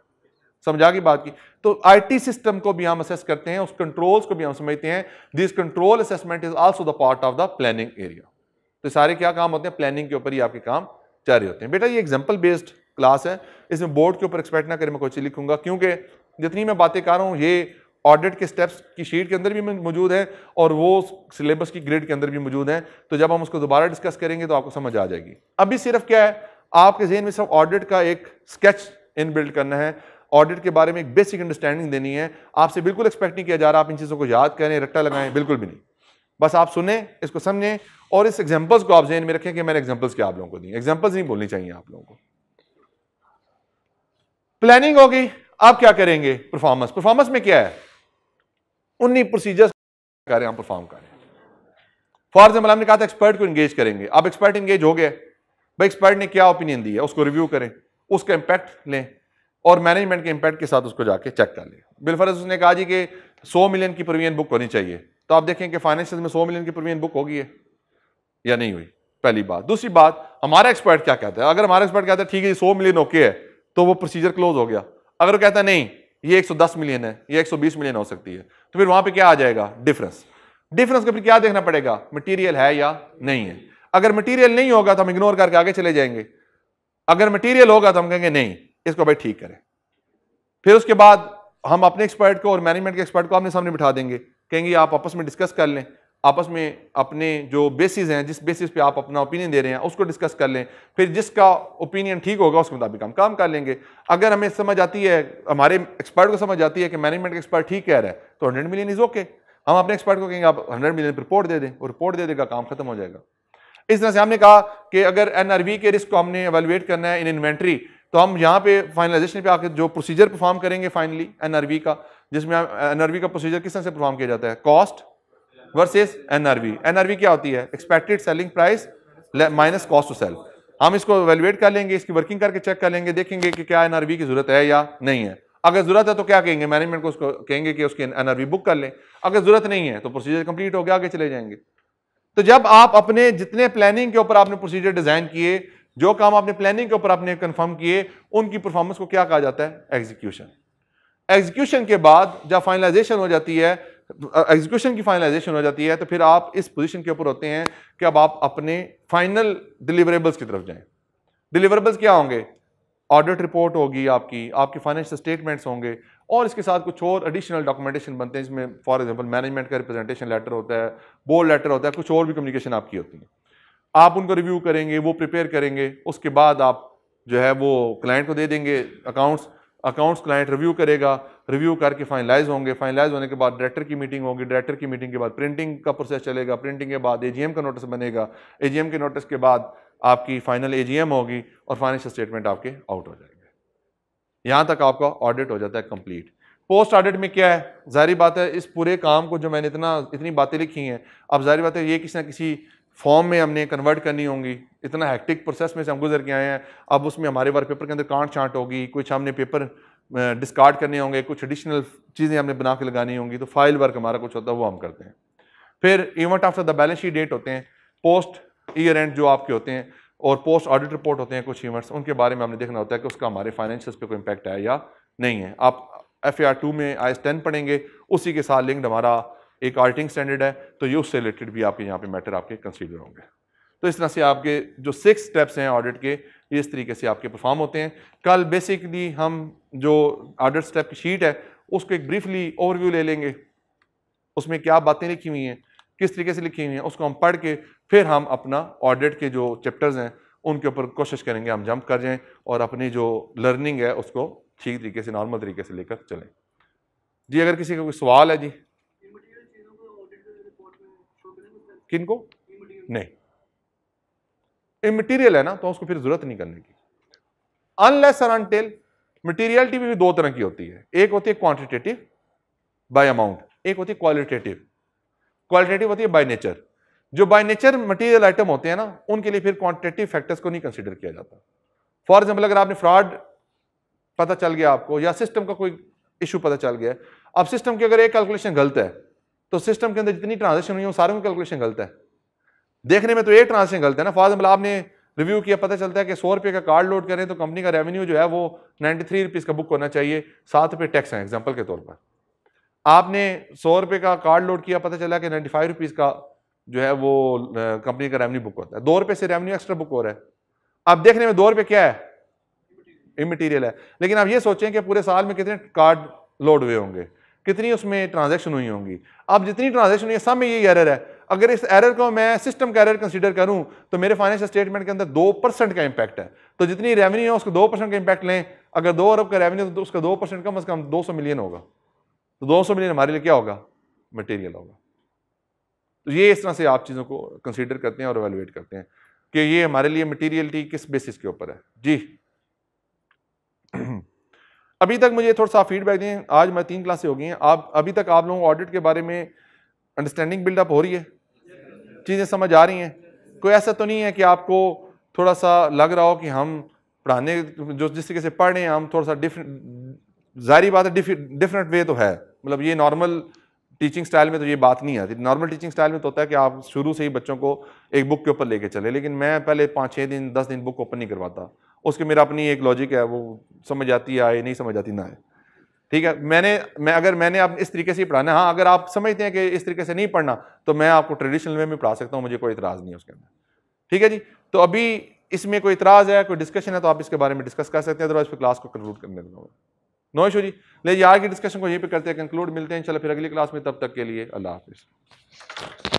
समझा की बात की तो आईटी सिस्टम को भी हम असेस करते हैं उस कंट्रोल्स को भी हम समझते हैं this control assessment is also the part of the planning area तो सारे क्या काम होते हैं प्लानिंग के ऊपर ही आपके काम जारी होते हैं बेटा ये एग्जाम्पल बेस्ड क्लास है इसमें बोर्ड के ऊपर एक्सपेक्ट ना करें मैं कुछ लिखूंगा क्योंकि जितनी मैं बातें कर रहा हूँ ये ऑडिट के स्टेप्स की शीट के अंदर भी मौजूद है और वो सिलेबस की ग्रेड के अंदर भी मौजूद है तो जब हम उसको दोबारा डिस्कस करेंगे तो आपको समझ आ जाएगी अभी सिर्फ क्या है आपके जहन में सिर्फ ऑडिट का एक स्केच इन बिल्ड करना है ऑडिट के बारे में एक बेसिक अंडरस्टैंडिंग देनी है आपसे बिल्कुल एक्सपेक्ट नहीं किया जा रहा आप इन चीज़ों को याद करें रट्टा लगाएं बिल्कुल भी नहीं बस आप सुने इसको समझें और इस एग्जाम्पल्स को आप जहन में रखें कि मैंने एग्जाम्पल्स क्या आप लोगों को दी एग्जाम्पल्स नहीं बोलनी चाहिए आप लोगों को प्लानिंग होगी आप क्या करेंगे परफॉर्मेंस परफॉर्मेंस में क्या है उन्हीं प्रोसीजर्स करें आप परफॉर्म करें फॉर एग्जाम्पल हमने कहा था एक्सपर्ट को इंगेज करेंगे आप एक्सपर्ट इंगेज हो गए भाई एक्सपर्ट ने क्या ओपिनियन दिया उसको रिव्यू करें उसका इंपैक्ट लें और मैनेजमेंट के इम्पैक्ट के साथ उसको जाके चेक कर लिया बिलफर उसने कहा जी कि 100 मिलियन की प्रोविजन बुक होनी चाहिए तो आप देखें कि फाइनेंशियल में 100 मिलियन की प्रोविजन बुक होगी है या नहीं हुई पहली बात दूसरी बात हमारा एक्सपर्ट क्या कहता है अगर हमारा एक्सपर्ट कहता है ठीक है सौ मिलियन ओके है तो वो प्रोसीजर क्लोज हो गया अगर वो कहता है नहीं ये एक मिलियन है ये एक मिलियन हो सकती है तो फिर वहां पर क्या आ जाएगा डिफरेंस डिफरेंस का फिर क्या देखना पड़ेगा मटीरियल है या नहीं है अगर मटीरियल नहीं होगा तो हम इग्नोर करके आगे चले जाएंगे अगर मटेरियल होगा तो हम कहेंगे नहीं इसको भाई ठीक करें फिर उसके बाद हम अपने एक्सपर्ट को और मैनेजमेंट के एक्सपर्ट को अपने सामने बिठा देंगे कहेंगे आप आपस में डिस्कस कर लें आपस में अपने जो बेसिस हैं जिस बेसिस पे आप अपना ओपिनियन दे रहे हैं उसको डिस्कस कर लें फिर जिसका ओपिनियन ठीक होगा उसके मुताबिक हम काम कर लेंगे अगर हमें समझ आती है हमारे एक्सपर्ट को समझ आती है कि मैनेजमेंट का एक्सपर्ट ठीक कह रहा है तो हंड्रेड मिलियन इज़ ओके हम अपने एक्सपर्ट को कहेंगे आप हंड्रेड मिलियन रिपोर्ट दे दें और रिपोर्ट दे देगा काम खत्म हो जाएगा इस तरह से हमने कहा कि अगर एनआरवी के रिस्क को हमने एवेलुएट करना है इन इन्वेंट्री तो हम यहाँ पे फाइनलाइजेशन पे आके जो प्रोसीजर परफॉर्म करेंगे फाइनली एनआरवी का जिसमें एनआरवी का प्रोसीजर किस तरह से परफॉर्म किया जाता है कॉस्ट वर्सेस एनआरवी एनआरवी क्या होती है expected selling price minus cost to sell हम इसको वेलुएट कर लेंगे इसकी वर्किंग करके चेक कर लेंगे देखेंगे कि क्या एनआरवी की जरूरत है या नहीं है अगर जरूरत है तो क्या कहेंगे मैनेजमेंट को उसको कहेंगे कि उसकी एनआरवी बुक कर लें अगर जरूरत नहीं है तो प्रोसीजर कंप्लीट हो गया आगे चले जाएंगे तो जब आप अपने जितने प्लानिंग के ऊपर आपने प्रोसीजर डिजाइन किए जो काम आपने प्लानिंग के ऊपर आपने कंफर्म किए उनकी परफॉर्मेंस को क्या कहा जाता है एग्जीक्यूशन एग्जीक्यूशन के बाद जब फाइनलाइजेशन हो जाती है एग्जीक्यूशन की फाइनलाइजेशन हो जाती है तो फिर आप इस पोजीशन के ऊपर होते हैं कि अब आप अपने फाइनल डिलीवरेबल्स की तरफ जाएं डिलीवरेबल्स क्या होंगे ऑडिट रिपोर्ट होगी आपकी आपके फाइनेंशियल स्टेटमेंट्स होंगे और इसके साथ कुछ और एडिशनल डॉक्यूमेंटेशन बनते हैं जिसमें फॉर एग्जांपल मैनेजमेंट का रिप्रेजेंटेशन लेटर होता है बोर्ड लेटर होता है कुछ और भी कम्युनिकेशन आपकी होती है आप उनको रिव्यू करेंगे वो प्रिपेयर करेंगे उसके बाद आप जो है वो क्लाइंट को दे देंगे अकाउंट्स अकाउंट्स क्लाइंट रिव्यू करेगा रिव्यू करके फाइनलाइज होंगे फाइनलाइज होने के बाद डायरेक्टर की मीटिंग होगी डायरेक्टर की मीटिंग के बाद प्रिंटिंग का प्रोसेस चलेगा प्रिंटिंग के बाद एजीएम का नोटिस बनेगा एजीएम के नोटिस के बाद आपकी फाइनल एजीएम होगी और फाइनेंशियल स्टेटमेंट आपके आउट हो जाएंगे यहाँ तक आपका ऑडिट हो जाता है कम्प्लीट पोस्ट ऑडिट में क्या है जारी बात है इस पूरे काम को जो मैंने इतना इतनी बातें लिखी हैं अब जारी बात है ये किसी ना किसी फॉर्म में हमने कन्वर्ट करनी होंगी इतना हैक्टिक प्रोसेस में से हम गुजर के आए हैं अब उसमें हमारे वर्क पेपर के अंदर कांट छांट होगी कुछ हमने पेपर डिस्कार्ड करने होंगे कुछ एडिशनल चीज़ें हमने बना के लगानी होंगी तो फाइल वर्क हमारा कुछ होता है वो हम करते हैं फिर event after the balance sheet date होते हैं पोस्ट ईयर एंड जो आपके होते हैं और पोस्ट ऑडिट रिपोर्ट होते हैं कुछ इवेंट्स उनके बारे में हमने देखना होता है कि उसका हमारे फाइनेंशियल पे कोई इम्पैक्ट आया या नहीं है आप एफ ए आर टू में आई एस टेन पढ़ेंगे उसी के साथ लिंक्ड हमारा एक आर्टिंग स्टैंडर्ड है तो ये उससे रिलेटेड भी आपके यहाँ पे मैटर आपके कंसीडर होंगे तो इस तरह से आपके जो सिक्स स्टेप्स हैं ऑडिट के ये इस तरीके से आपके परफॉर्म होते हैं कल बेसिकली हम जो ऑडिट स्टेप की शीट है उसको एक ब्रीफली ओवरव्यू ले लेंगे उसमें क्या बातें लिखी हुई हैं किस तरीके से लिखी हुई हैं उसको हम पढ़ के फिर हम अपना ऑडिट के जो चैप्टर्स हैं उनके ऊपर कोशिश करेंगे हम जंप कर जाएँ और अपनी जो लर्निंग है उसको ठीक तरीके से नॉर्मल तरीके से लेकर चलें जी अगर किसी का कोई सवाल है जी को नहीं इमटीरियल है ना तो उसको फिर जरूरत नहीं करने की अनलेस और अनटेल मटीरियलिटी भी दो तरह की होती है एक होती है क्वांटिटेटिव बाय अमाउंट एक होती है क्वालिटेटिव क्वालिटेटिव होती है बाय नेचर जो बाय नेचर मटेरियल आइटम होते हैं ना उनके लिए फिर क्वांटिटेटिव फैक्टर्स को नहीं कंसिडर किया जाता फॉर एग्जाम्पल अगर आपने फ्रॉड पता चल गया आपको या सिस्टम का कोई इशू पता चल गया अब सिस्टम की अगर एक कैलकुलेशन गलत है तो सिस्टम के अंदर जितनी ट्रांजेक्शन हुई हैं सारे में कैलकुलेशन गलत है देखने में तो एक ट्रांजेक्शन गलत है ना फॉर एग्जाम्पल मतलब आपने रिव्यू किया पता चलता है कि सौ रुपये का कार्ड लोड करें तो कंपनी का रेवेन्यू जो है वो नाइन्टी थ्री रुपीज़ का बुक होना चाहिए सात रुपये टैक्स हैं एग्जाम्पल के तौर पर आपने सौ रुपये का कार्ड लोड किया पता चला कि नाइन्टी फाइव रुपीज़ का जो है वो कंपनी का रेवेन्यू बुक होता है दो रुपये से रेवेन्यू एक्स्ट्रा बुक हो रहा है अब देखने में दो रुपये क्या है इमटीरियल है लेकिन आप ये सोचें कि पूरे साल में कितने कार्ड लोड हुए होंगे कितनी उसमें ट्रांजेक्शन हुई होंगी अब जितनी ट्रांजेक्शन हुई है सब में यही एरर है अगर इस एरर को मैं सिस्टम का एरर कंसीडर करूं तो मेरे फाइनेंशियल स्टेटमेंट के अंदर दो परसेंट का इंपैक्ट है तो जितनी रेवेन्यू है उसको दो परसेंट का इंपैक्ट लें अगर दो अरब का रेवेन्यू तो उसका दो परसेंट कम अज कम दो सौ मिलियन होगा तो दो सौ मिलियन हमारे लिए क्या होगा मटेरियल होगा तो ये इस तरह से आप चीज़ों को कंसिडर करते हैं और एवेलुएट करते हैं कि ये हमारे लिए मटीरियल किस बेसिस के ऊपर है जी अभी तक मुझे थोड़ा सा फीडबैक दें आज मैं तीन क्लासें हो गई हैं आप अभी तक आप लोगों को ऑडिट के बारे में अंडरस्टैंडिंग बिल्डअप हो रही है चीज़ें समझ आ रही हैं कोई ऐसा तो नहीं है कि आपको थोड़ा सा लग रहा हो कि हम पढ़ाने जो जिस तरीके से पढ़ रहे हैं हम थोड़ा सा डिफरेंट जारी बात है डिफरेंट वे तो है मतलब ये नॉर्मल टीचिंग स्टाइल में तो ये बात नहीं आती नॉर्मल टीचिंग स्टाइल में तो होता है कि आप शुरू से ही बच्चों को एक बुक के ऊपर लेके चले लेकिन मैं पहले पाँच छः दिन दस दिन बुक ओपन नहीं करवाता उसके मेरा अपनी एक लॉजिक है वो समझ आती है आए नहीं समझ आती ना आए ठीक है मैंने मैं अगर मैंने आप इस तरीके से ही पढ़ाना हाँ अगर आप समझते हैं कि इस तरीके से नहीं पढ़ना तो मैं आपको ट्रेडिशनल वे में पढ़ा सकता हूँ मुझे कोई इतराज़ नहीं है उसके अंदर ठीक है जी तो अभी इसमें कोई इतराज़ है कोई डिस्कशन है तो आप इसके बारे में डिस्कस कर सकते हैं अदरवाइज फिर क्लास को कंक्लूड करने दूंगा नो इशू जी ले आज की डिस्कशन को यहीं पे करते हैं कंक्लूड मिलते हैं चलो फिर अगली क्लास में तब तक के लिए अल्लाह हाफिज़